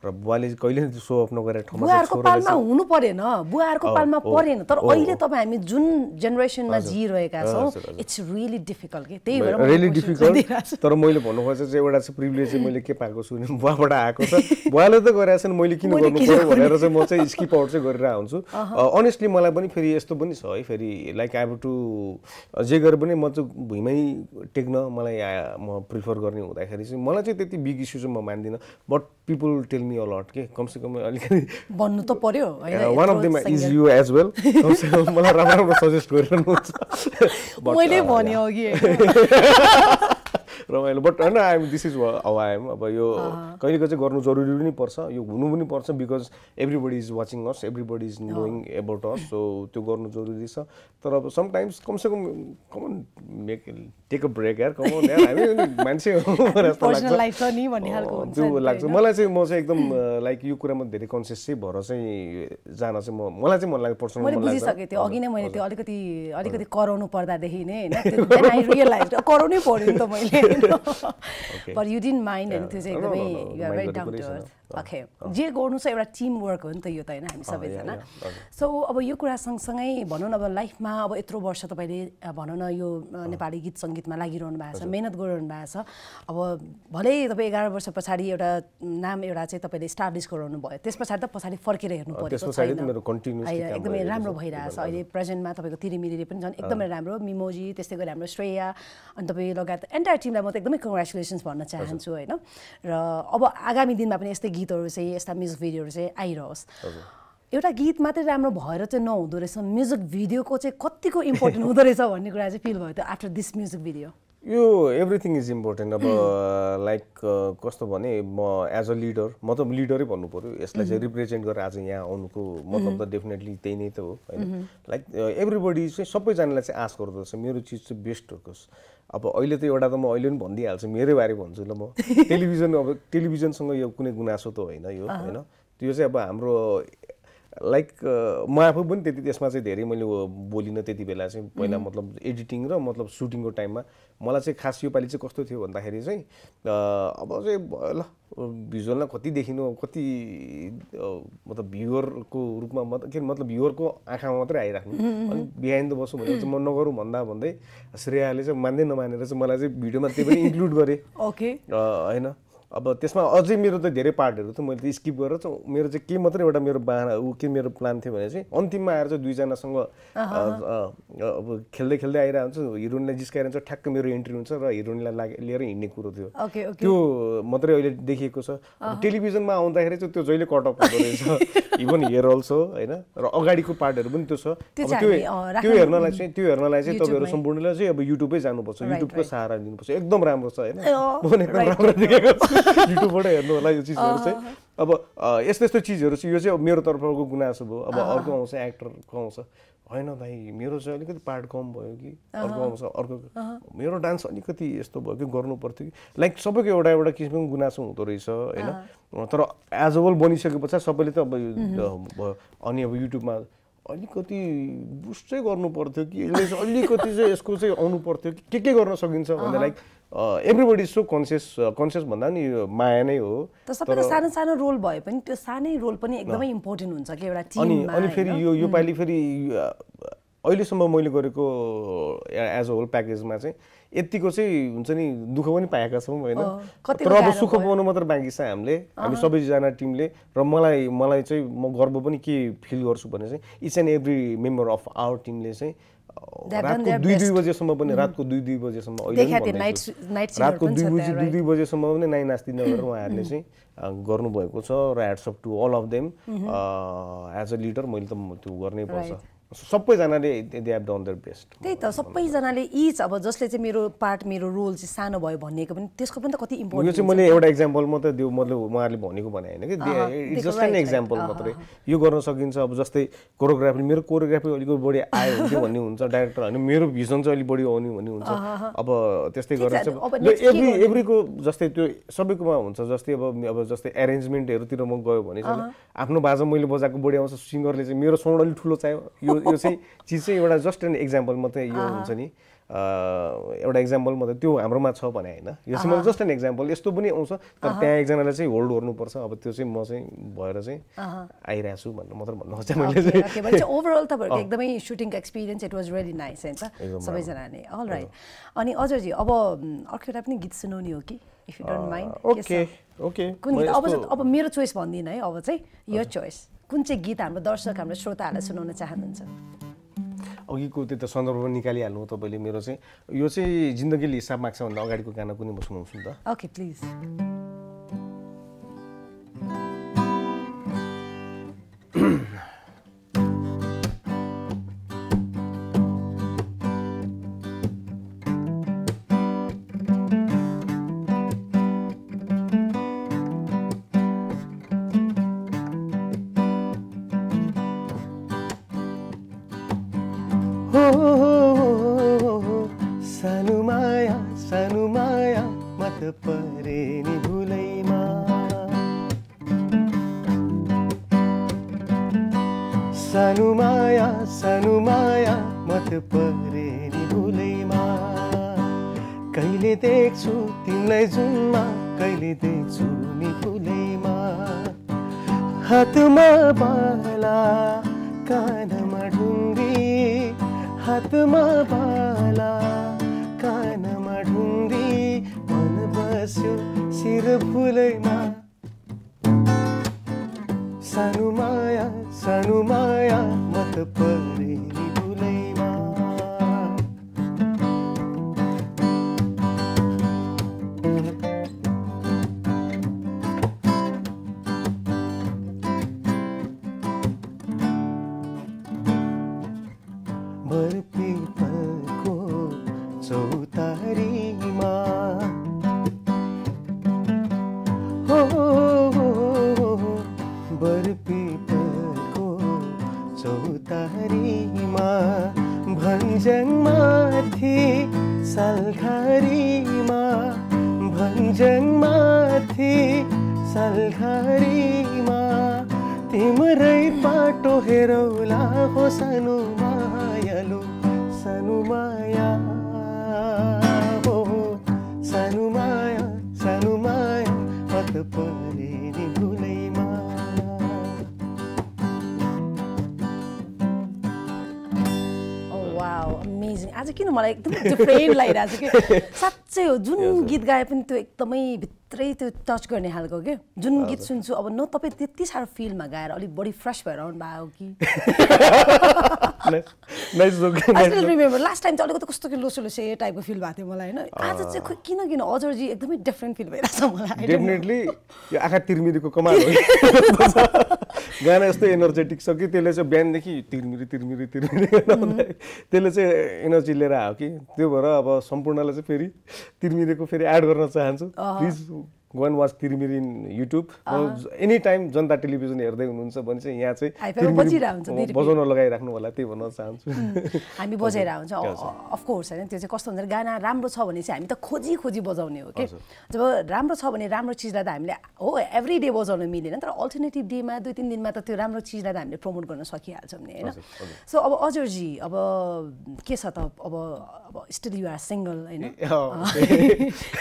S2: र बुवाले कहिले सो अफ नगरेर बुवाहरूको पालमा
S1: हुनु परेन बुवाहरूको पालमा परेन तर अहिले तपाईँ हामी जुन जेनेरेसनमा जिरहेका छौँ इट्स रियली डिफिकल्ट के त्यही भएर
S2: रियली डिफिकल्ट तर मैले भन्नु खोजेको चाहिँ एउटा चाहिँ प्रिभिलेज चाहिँ मैले के पाएको छु भने बुवाबाट आएको छ बुवाले त गरेका छन् मैले किन गर्नु पऱ्यो भनेर चाहिँ म चाहिँ स्किप आउट चाहिँ गरेर हुन्छु अनेस्टली मलाई पनि फेरि यस्तो पनि छ है फेरि लाइक आई टु जे गरे पनि म चाहिँ भुइँमै टेक्न मलाई म प्रिफर गर्ने हुँदाखेरि चाहिँ मलाई चाहिँ त्यति बिग इस्यु चाहिँ म मान्दिनँ but people tell me a lot के कमसेकम अलिकति
S1: भन्नु त पर्यो one of them is you
S2: as well कमसेकम मलाई राम्रो राम्रो सजेस्ट गरिरहनुहुन्छ मैले uh,
S1: भने अघि
S2: [LAUGHS] रमाइलो बट होइन आइएम दिस इज अब आइएम अब यो कहिले कहिले गर्नु जरुरी पनि पर्छ यो हुनु पनि पर्छ because everybody is watching us everybody is knowing about us so त्यो गर्नु जरुरी छ तर अब समटाइम्स कमसेकम come on make take a break यार कमाउनु हामी मान्छे हो जस्तो लाग्छ
S1: त्यो लाग्छ
S2: मलाई चाहिँ म चाहिँ एकदम लाइक यो कुरामा धेरै कन्सियस चाहिँ भएर चाहिँ जान चाहिँ म मलाई चाहिँ मन लाग्यो पर्सनल मैले बुझिसकेँ
S1: त्यो अघि नै मैले त्यो अलिकति अलिकति कराउनु पर्दादेखि नै होइन आई [LAUGHS] कराउनै पऱ्यो नि त मैले बट यु डिन्ट माइन्ड होइन त्यो चाहिँ एकदमै ओके जे गर्नु छ एउटा टिम वर्क हो नि त यो त होइन हामी सबैजना सो अब यो कुरा सँगसँगै भनौँ न अब लाइफमा अब यत्रो वर्ष तपाईँले भनौँ न यो नेपाली गीत सङ्गीतमा लागिरहनु भएको छ मेहनत गरिरहनु भएको छ अब भलै तपाईँ एघार वर्ष पछाडि एउटा नाम एउटा चाहिँ तपाईँले स्टाब्लिस गराउनु भयो त्यस पछाडि त पछाडि फर्केर हेर्नु पऱ्यो
S2: एकदमै राम्रो
S1: भइरहेको छ अहिले प्रेजेन्टमा तपाईँको तिरिमिरीले पनि झन् एकदमै राम्रो मिमोजी त्यस्तै गरी हाम्रो श्रेया अनि तपाईँ लगायत एन्टायर टिमलाई म त एकदमै कङ्ग्रेचुलेसन्स भन्न चाहन्छु होइन र अब आगामी दिनमा पनि यस्तै गीतहरू चाहिँ यस्ता म्युजिक भिडियोहरू चाहिँ आइरहोस् एउटा गीत मात्रै राम्रो भएर चाहिँ नहुँदो रहेछ म्युजिक भिडियोको चाहिँ कतिको इम्पोर्टेन्ट हुँदो रहेछ भन्ने कुरा चाहिँ फिल भयो त्यो आफ्टर दिस म्युजिक भिडियो
S2: यो एभ्रिथिङ इज इम्पोर्टेन्ट अब लाइक hmm. uh, uh, कस्तो भने म एज अ लिडर म त लिडरै भन्नु पऱ्यो यसलाई चाहिँ रिप्रेजेन्ट hmm. गरेर आज यहाँ आउनुको मतलब hmm. त डेफिनेटली त्यही नै त हो होइन लाइक एभ्रिबडी uh, चाहिँ सबैजनालाई चाहिँ आश गर्दछ मेरो चिज चाहिँ बेस्ट होस् अब अहिले त एउटा त म अहिले पनि भनिदिइहाल्छु मेरै बारे भन्छु ल म टेलिभिजन [LAUGHS] अब टेलिभिजनसँग यो कुनै गुनासो त होइन यो होइन त्यो चाहिँ अब हाम्रो लाइक म आफू पनि त्यति त्यसमा चाहिँ धेरै मैले uh, बोलिनँ त्यति बेला चाहिँ पहिला mm-hmm. मतलब एडिटिङ र मतलब सुटिङको टाइममा मलाई चाहिँ खास योपालि चाहिँ कस्तो थियो भन्दाखेरि चाहिँ uh, अब चाहिँ ल भिजुअलमा कति देखिनु कति uh, मतलब भ्युवरको रूपमा मतलब के मतलब भ्युवरको आँखामा मात्रै आइराख्नु mm-hmm. अनि बिहाइन्ड द बसो भनेर चाहिँ म नगरौँ भन्दा भन्दै श्रेयाले चाहिँ मान्दै नमानेर चाहिँ मलाई चाहिँ भिडियोमा त्यही पनि इन्क्लुड गरेँ ओके होइन अब त्यसमा अझै मेरो त धेरै पार्टहरू थियो मैले त स्किप गरेर चाहिँ मेरो चाहिँ के मात्रै एउटा मेरो बाहना ऊ के मेरो प्लान थियो भने चाहिँ अन्तिममा आएर चाहिँ दुईजनासँग अब खेल्दै खेल्दै आइरहेको हुन्छ हिरोइनलाई जिस्काइरहन्छ ठ्याक्क मेरो इन्ट्री हुन्छ र हिरोइनलाई लागे लिएर हिँड्ने कुरो थियो त्यो मात्रै अहिले देखिएको छ टेलिभिजनमा आउँदाखेरि चाहिँ त्यो जहिले कट अफ हुँदो रहेछ इभन हेयर अल्सो होइन र अगाडिको पार्टहरू पनि त्यो छ त्यो त्यो हेर्नलाई चाहिँ त्यो हेर्नलाई चाहिँ तपाईँहरू सम्पूर्णलाई चाहिँ अब युट्युबै जानुपर्छ युट्युबको सहारा लिनुपर्छ एकदम राम्रो छ होइन राम्रो देखेको युट्युबबाट हेर्नु होला यो चिजहरू चाहिँ अब यस्तो यस्तो चिजहरू चाहिँ यो चाहिँ मेरो तर्फको गुनासो भयो अब अर्को आउँछ एक्टरको आउँछ होइन भाइ मेरो चाहिँ अलिकति पार्ट कम भयो कि अर्को आउँछ अर्को मेरो डान्स अलिकति यस्तो भयो कि गर्नु पर्थ्यो कि लाइक सबैको एउटा एउटा किसिमको गुनासो हुँदो रहेछ होइन तर एज अ होल बनिसके पछाडि सबैले त अब अनि अब युट्युबमा अलिकति बुस्ट चाहिँ गर्नु पर्थ्यो कि यसले अलिकति चाहिँ यसको चाहिँ आउनु पर्थ्यो कि के के गर्न सकिन्छ भन्दा like everybody so conscious conscious भन्दा नि माया नै हो त सबैको सानो
S1: सानो रोल भए पनि त्यो सानै रोल पनि एकदमै इम्पोर्टेन्ट हुन्छ कि एउटा अनि अनि फेरि यो योपालि
S2: फेरि अहिलेसम्म मैले गरेको एज अ होल प्याकेजमा चाहिँ यतिको चाहिँ हुन्छ नि दुःख पनि पाएका छौँ होइन तर अब सुख पाउनु मात्र बाँकी छ हामीले हामी सबैजना टिमले र मलाई मलाई चाहिँ म गर्व पनि के फिल गर्छु भने चाहिँ each and every member of our टिमले चाहिँ रातको दुई दुई बजेसम्म पनि रातको दुई दुई बजेसम्म
S1: रातको दुई बजी दुई
S2: दुई बजेसम्म पनि नाइ नास्ति [LAUGHS] नगरेर उहाँहरूले चाहिँ गर्नुभएको छ र up to all of them as a leader मैले त त्यो गर्नै पर्छ सबैजनाले दे बेस्ट
S1: त्यही त सबैजनाले इच अब जसले चाहिँ मेरो पार्ट मेरो रोल चाहिँ सानो भयो भनिएको पनि त्यसको पनि त कति इम्पोर्टेन्ट यो चाहिँ मैले एउटा
S2: इक्जाम्पल मात्रै दियो मतलब उहाँहरूले भनेको भने होइन कि इट्स जस्ट एन इक्जाम्पल मात्रै यो गर्न सकिन्छ अब जस्तै कोरियोग्राफी मेरो कोरियोग्राफी अलिक बढी आयो हुन्थ्यो भन्ने हुन्छ डाइरेक्टर होइन मेरो भिजन चाहिँ अलिक बढी आउने भन्ने हुन्छ अब त्यस्तै गरेर चाहिँ एभ्री एभ्रीको जस्तै त्यो सबैकोमा हुन्छ जस्तै अब अब जस्तै एरेन्जमेन्टहरूतिर म गयो भने चाहिँ आफ्नो बाजा मैले बजाएको बढी आउँछ सिङ्गरले चाहिँ मेरो साउन्ड अलिक ठुलो चाहियो यो यो चाहिँ चिज चाहिँ एउटा जस्ट एन इक्जाम्पल मात्रै यो हुन्छ नि एउटा इक्जाम्पल मात्रै त्यो हाम्रोमा छ भने होइन यो चाहिँ मैले जस्ट एन इक्जाम्पल यस्तो पनि आउँछ तर त्यहाँ एकजनालाई चाहिँ होल्ड गर्नुपर्छ अब त्यो चाहिँ म चाहिँ भएर चाहिँ आइरहेको छु भनेर मात्र भन्नु खोजेँ मैले ओभरअल [LAUGHS] तपाईँहरूको एकदमै
S1: सुटिङको experience it was really nice होइन सबैजना नै अल राइट अनि अझजी अब अर्को एउटा पनि गीत सुनाउने हो कि if you don't mind okay
S2: okay अब
S1: अब मेरो चोइस भन्दिनँ है अब चाहिँ यो चोइस कुन चाहिँ गीत हाम्रो दर्शक हाम्रो श्रोताहरूलाई सुनाउन चाहनुहुन्छ
S2: अघिको त्यो त सन्दर्भ निकालिहाल्नु तपाईँले मेरो चाहिँ यो चाहिँ जिन्दगीले हिसाब माग्छ भन्दा अगाडिको गाना कुनै म सुनाउँछु नि
S1: त ओके प्लिज [CLEARS THROAT]
S3: चौतारीमा हो बरपिपलको चौतारीमा भन्ज्याङमाथि माथि भन्ज्याङमाथि सालघारीमा तिम्रै बाटो हेरौला हो सानो
S1: आज किन मलाई एकदमै डिफ्रेन्ट लागिरहेको छ कि [LAUGHS] साँच्चै हो जुन गीत गाए पनि त्यो एकदमै भित्रै त्यो टच गर्ने खालको के जुन गीत सुन्छु अब न तपाईँ त्यति साह्रो फिल्डमा गाएर अलिक बढी फ्रेस भएर आउनु भएको
S3: कि रिमेम्बर
S1: लास्ट टाइम चाहिँ अलिकति कस्तो कि लोसो लोसे टाइपको फिल भएको थियो मलाई होइन आज चाहिँ खोइ किन किन अजरजी एकदमै डिफ्रेन्ट फिल भइरहेको छ मलाई डेफिनेटली
S2: यो आँखा तिर्मिरीको कमाल हो [LAUGHS] गाना यस्तो एनर्जेटिक छ कि त्यसले चाहिँ बिहानदेखि तिर्मिरी तिर्मिरी तिर्मिरी [LAUGHS] त्यसले चाहिँ एनर्जी लिएर आयो कि त्यो भएर अब सम्पूर्णलाई चाहिँ फेरि तिर्मिरेको फेरि एड गर्न चाहन्छु प्लिज वान वाज तिरमिर in YouTube any time Janata television हेर्दै हुनुहुन्छ भने चाहिँ यहाँ चाहिँ बजाउन लगाइराख्नु होला त्यही भन्न
S3: चाहन्छु
S1: हामी बजाएर हुन्छ अफकोर्स होइन त्यो चाहिँ कस्तो हुन्छ गाना राम्रो छ भने चाहिँ हामी त खोजी खोजी बजाउने हो कि जब राम्रो छ भने राम्रो चिजलाई त हामीले हो एभ्री डे बजाउन मिलेन तर अल्टरनेटिभ डेमा दुई तिन दिनमा त त्यो राम्रो चिजलाई त हामीले प्रमोट गर्न सकिहाल्छौँ नि होइन सो अब अजरजी अब के छ त अब अब स्टिल युआर सिङ्गल होइन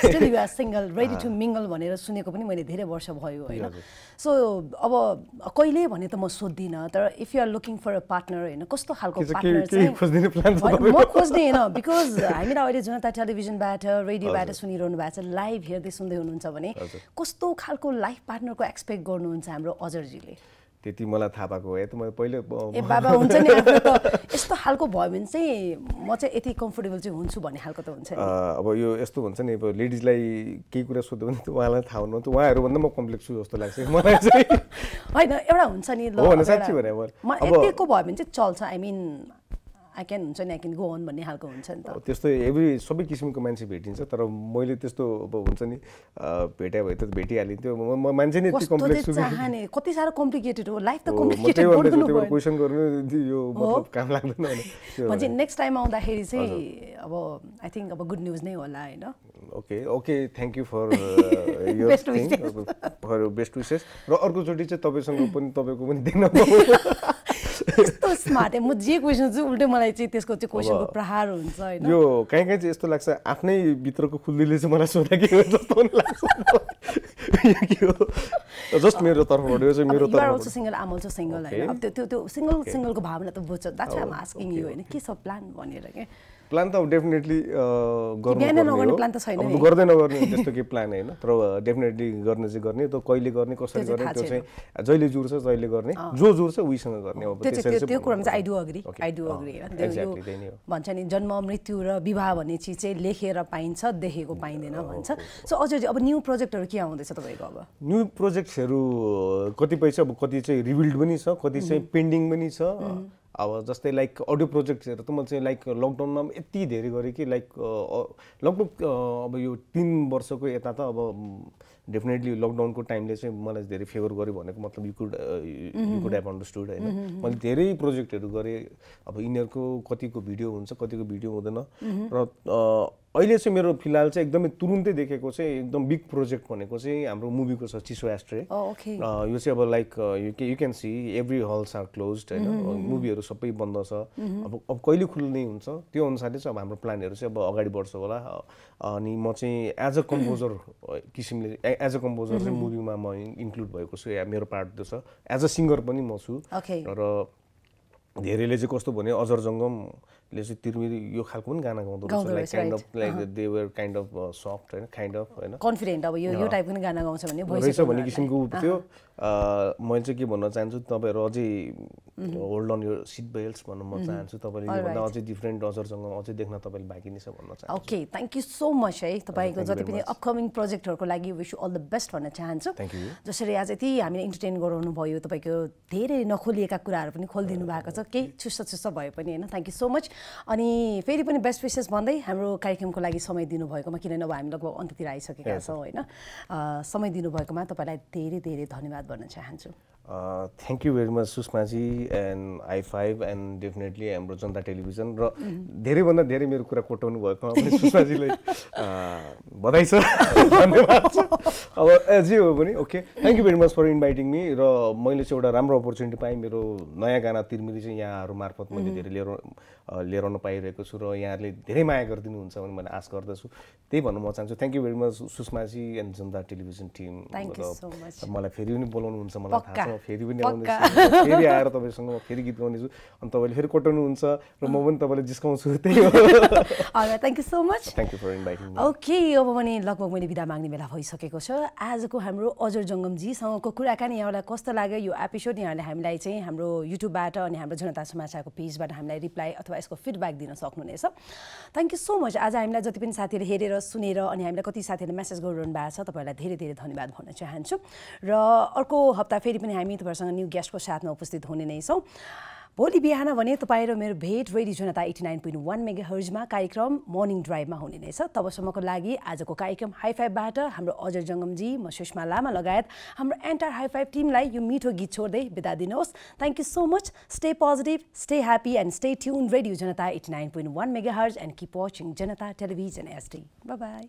S1: still you're single ready to mingle भने भनेर सुनेको पनि मैले धेरै वर्ष भयो होइन सो अब कहिले भने त म सोद्धिनँ तर if you are looking for a partner होइन कस्तो खालको पार्टनर
S3: म खोज्ने होइन बिकज हामीलाई
S1: अहिले जनता टेलिभिजनबाट रेडियोबाट सुनिरहनु भएको छ लाइभ हेर्दै सुन्दै हुनुहुन्छ भने कस्तो खालको लाइफ पार्टनरको एक्सपेक्ट गर्नुहुन्छ हाम्रो अजरजीले
S2: त्यति मलाई थाहा पाएको हो त मैले पहिले ए बाबा हुन्छ नि
S1: [LAUGHS] यस्तो खालको भयो भने चाहिँ म चाहिँ यति कम्फोर्टेबल चाहिँ हुन्छु भन्ने खालको त हुन्छ
S2: अब यो यस्तो हुन्छ नि अब लेडिजलाई केही कुरा सोध्यो भने उहाँलाई थाहा हुनु त उहाँहरूभन्दा म कम्प्लेक्स छु जस्तो लाग्छ मलाई चाहिँ
S1: [LAUGHS] होइन एउटा हुन्छ नि साँच्ची भने
S2: यतिको
S1: भयो भने चाहिँ चल्छ आई मिन आई क्यान हुन्छ नि आई क्यान गो अन भन्ने खालको हुन्छ नि त
S2: त्यस्तो एभ्री सबै किसिमको मान्छे भेटिन्छ तर मैले त्यस्तो अब हुन्छ नि भेटायो भए त भेटिहालिन्थ्यो मान्छे नै चाहने
S1: कति साह्रो कम्प्लिकेटेड हो लाइफ त
S2: क्वेसन गर्नु यो मतलब काम लाग्दैन भने
S1: नेक्स्ट टाइम [LAUGHS] आउँदाखेरि चाहिँ अब आई थिङ्क अब गुड न्युज नै होला होइन
S2: okay okay thank you for for best wishes र अर्कोचोटि चाहिँ तपाईँसँग [LAUGHS] पनि तपाईँको पनि देख्न
S1: [LAUGHS] यस्तो स्मार्ट म जे क्वेसन चाहिँ उल्टै मलाई चाहिँ त्यसको चाहिँ क्वेसनको प्रहार हुन्छ होइन यो
S2: कहीँ कहीँ चाहिँ यस्तो लाग्छ आफ्नै भित्रको खुल्दीले चाहिँ मलाई सोधा के हो जस्तो लाग्छ जस्ट मेरो तर्फबाट यो चाहिँ मेरो तर्फ also
S1: single I'm also single होइन अब त्यो त्यो सिङ्गल सिङ्गलको भावना त बुझ्छ द्याट्स आम आस्किङ यु होइन के छ प्लान भनेर क्या
S2: प्लान uh, त अब डेफिनेटली गर्नु गर्दै नगर्ने त्यस्तो केही प्लान होइन तर डेफिनेटली uh, गर्ने चाहिँ गर्ने त्यो कहिले गर्ने कसरी गर्ने त्यो चाहिँ जहिले जुर्छ जहिले गर्ने जो जुर्छ उहीसँग गर्ने अब त्यो
S1: कुरामा चाहिँ भन्छ नि जन्म मृत्यु र विवाह भन्ने चिज चाहिँ लेखेर पाइन्छ देखेको पाइँदैन भन्छ सो अझ अब न्यू प्रोजेक्टहरू के आउँदैछ तपाईँको अब
S2: न्यू प्रोजेक्टहरू कतिपय चाहिँ अब कति चाहिँ रिभिल्ड पनि छ कति चाहिँ पेन्डिङ पनि छ अब जस्तै लाइक अडियो प्रोजेक्टहरू त मैले चाहिँ लाइक लकडाउनमा यति धेरै गरेँ कि लाइक लगभग अब यो तिन वर्षको यता त अब डेफिनेटली लकडाउनको टाइमले चाहिँ मलाई धेरै फेभर गर्यो भनेको मतलब you could you could have understood होइन मैले धेरै प्रोजेक्टहरू गरेँ अब यिनीहरूको कतिको भिडियो हुन्छ कतिको भिडियो हुँदैन र अहिले चाहिँ मेरो फिलहाल चाहिँ एकदमै तुरुन्तै देखेको चाहिँ एकदम बिग प्रोजेक्ट भनेको चाहिँ हाम्रो मुभीको छ चिसो एस्ट्रे oh, यो चाहिँ अब like you can see every halls are close होइन mm-hmm, mm-hmm. मुभीहरू सबै बन्द छ mm-hmm. अब अब कहिले खुल्ने हुन्छ त्यो अनुसारले चाहिँ अब हाम्रो प्लानहरू चाहिँ अब अगाडि बढ्छ होला अनि म चाहिँ एज अ कम्पोजर किसिमले एज अ कम्पोजर चाहिँ मुभीमा म इन्क्लुड भएको छु या मेरो पार्ट त्यो छ एज अ सिङ्गर पनि म छु र धेरैले चाहिँ कस्तो भने अजर जङ्गम ले चाहिँ तिर्मिरी यो खालको पनि गाना गाउँदो रहेछ like kind of like they were kind of soft होइन काइन्ड अफ होइन कन्फिडेन्ट अब यो यो टाइपको
S1: पनि गाना गाउँछ भने रहेछ भन्ने किसिमको थियो
S2: मैले चाहिँ के भन्न चाहन्छु तपाईँहरू अझै होल्ड अन यो सिट बेल्ट्स भन्न म चाहन्छु तपाईँले योभन्दा अझै डिफ्रेन्ट डजरसँग अझै देख्न तपाईँले बाँकी नै छ भन्न चाहन्छु
S1: okay thank you so much है तपाईँको जति पनि अपकमिङ प्रोजेक्टहरूको लागि wish you all the best भन्न चाहन्छु जसरी आज यति हामीले इन्टरटेन गराउनु भयो तपाईँको धेरै नखोलिएका कुराहरू पनि खोलिदिनु भएको छ केही चुस्त चुस्त भए पनि होइन थ्याङ्क यू सो मच अनि फेरि पनि बेस्ट विसेस भन्दै हाम्रो कार्यक्रमको लागि समय दिनुभएकोमा किनभने अब हामी लगभग अन्त्यतिर आइसकेका छौँ होइन समय दिनुभएकोमा तपाईँलाई धेरै धेरै धन्यवाद भन्न चाहन्छु
S2: thank you very much Sushmaji and I five and definitely हाम्रो जनता टेलिभिजन र धेरैभन्दा धेरै मेरो कुरा कोटाउनु भएको सुषमाजीलाई [LAUGHS] uh, बधाई छ धन्यवाद अब जे हो भने okay thank you very much for inviting me र मैले चाहिँ एउटा राम्रो अपर्च्युनिटी पाएँ मेरो नयाँ गाना तिर्मिरी चाहिँ यहाँहरू मार्फत मैले mm-hmm. धेरै लिएर लिएर आउन पाइरहेको छु र यहाँहरूले धेरै माया गरिदिनुहुन्छ भने मैले आश गर्दछु त्यही भन्न म चाहन्छु thank you very much Sushmaji and Janata television team मलाई फेरि पनि बोलाउनुहुन्छ मलाई थाहा छ फेरि पनि आउँदैछु फेरि आएर तपाईँसँग म फेरि गीत गाउनेछु अनि तपाईँले फेरि कटाउनुहुन्छ र म पनि तपाईँलाई जिस्काउँछु त्यही हो
S1: thank you so much
S2: thank you for inviting
S1: okay अब भने लगभग मैले विदा माग्ने बेला भइसकेको छ आजको हाम्रो अजर जङ्गमजीसँगको कुराकानी यहाँलाई कस्तो लाग्यो यो एपिसोड यहाँले हामीलाई चाहिँ हाम्रो युट्युबबाट अनि हाम्रो जनता समाचारको पेजबाट हामीलाई रिप्लाई अथवा यसको फिडब्याक दिन सक्नुहुनेछ थ्याङ्क यू सो मच आज हामीलाई जति पनि साथीहरूले हेरेर सुनेर अनि हामीलाई कति साथीहरूले मेसेज गरिरहनु भएको छ तपाईँहरूलाई धेरै धेरै धन्यवाद भन्न चाहन्छु र अर्को हप्ता फेरि पनि हामी हामी तपाईँहरूसँग न्यू गेस्टको साथमा उपस्थित हुने नै छौँ भोलि बिहान भने तपाईँ र मेरो भेट radio Janata eighty nine point one mega हर्जमा कार्यक्रम मर्निङ ड्राइभमा हुने नै छ तबसम्मको लागि आजको कार्यक्रम हाइफाइभबाट हाम्रो अजय जङ्गमजी म सुषमा लामा लगायत हाम्रो एन्टायर हाइफाइभ टिमलाई यो मिठो गीत छोड्दै बिदा दिनुहोस् thank you so much stay positive stay happy and stay tune radio Janata eighty nine point one mega hertz and keep watching Janata television SD by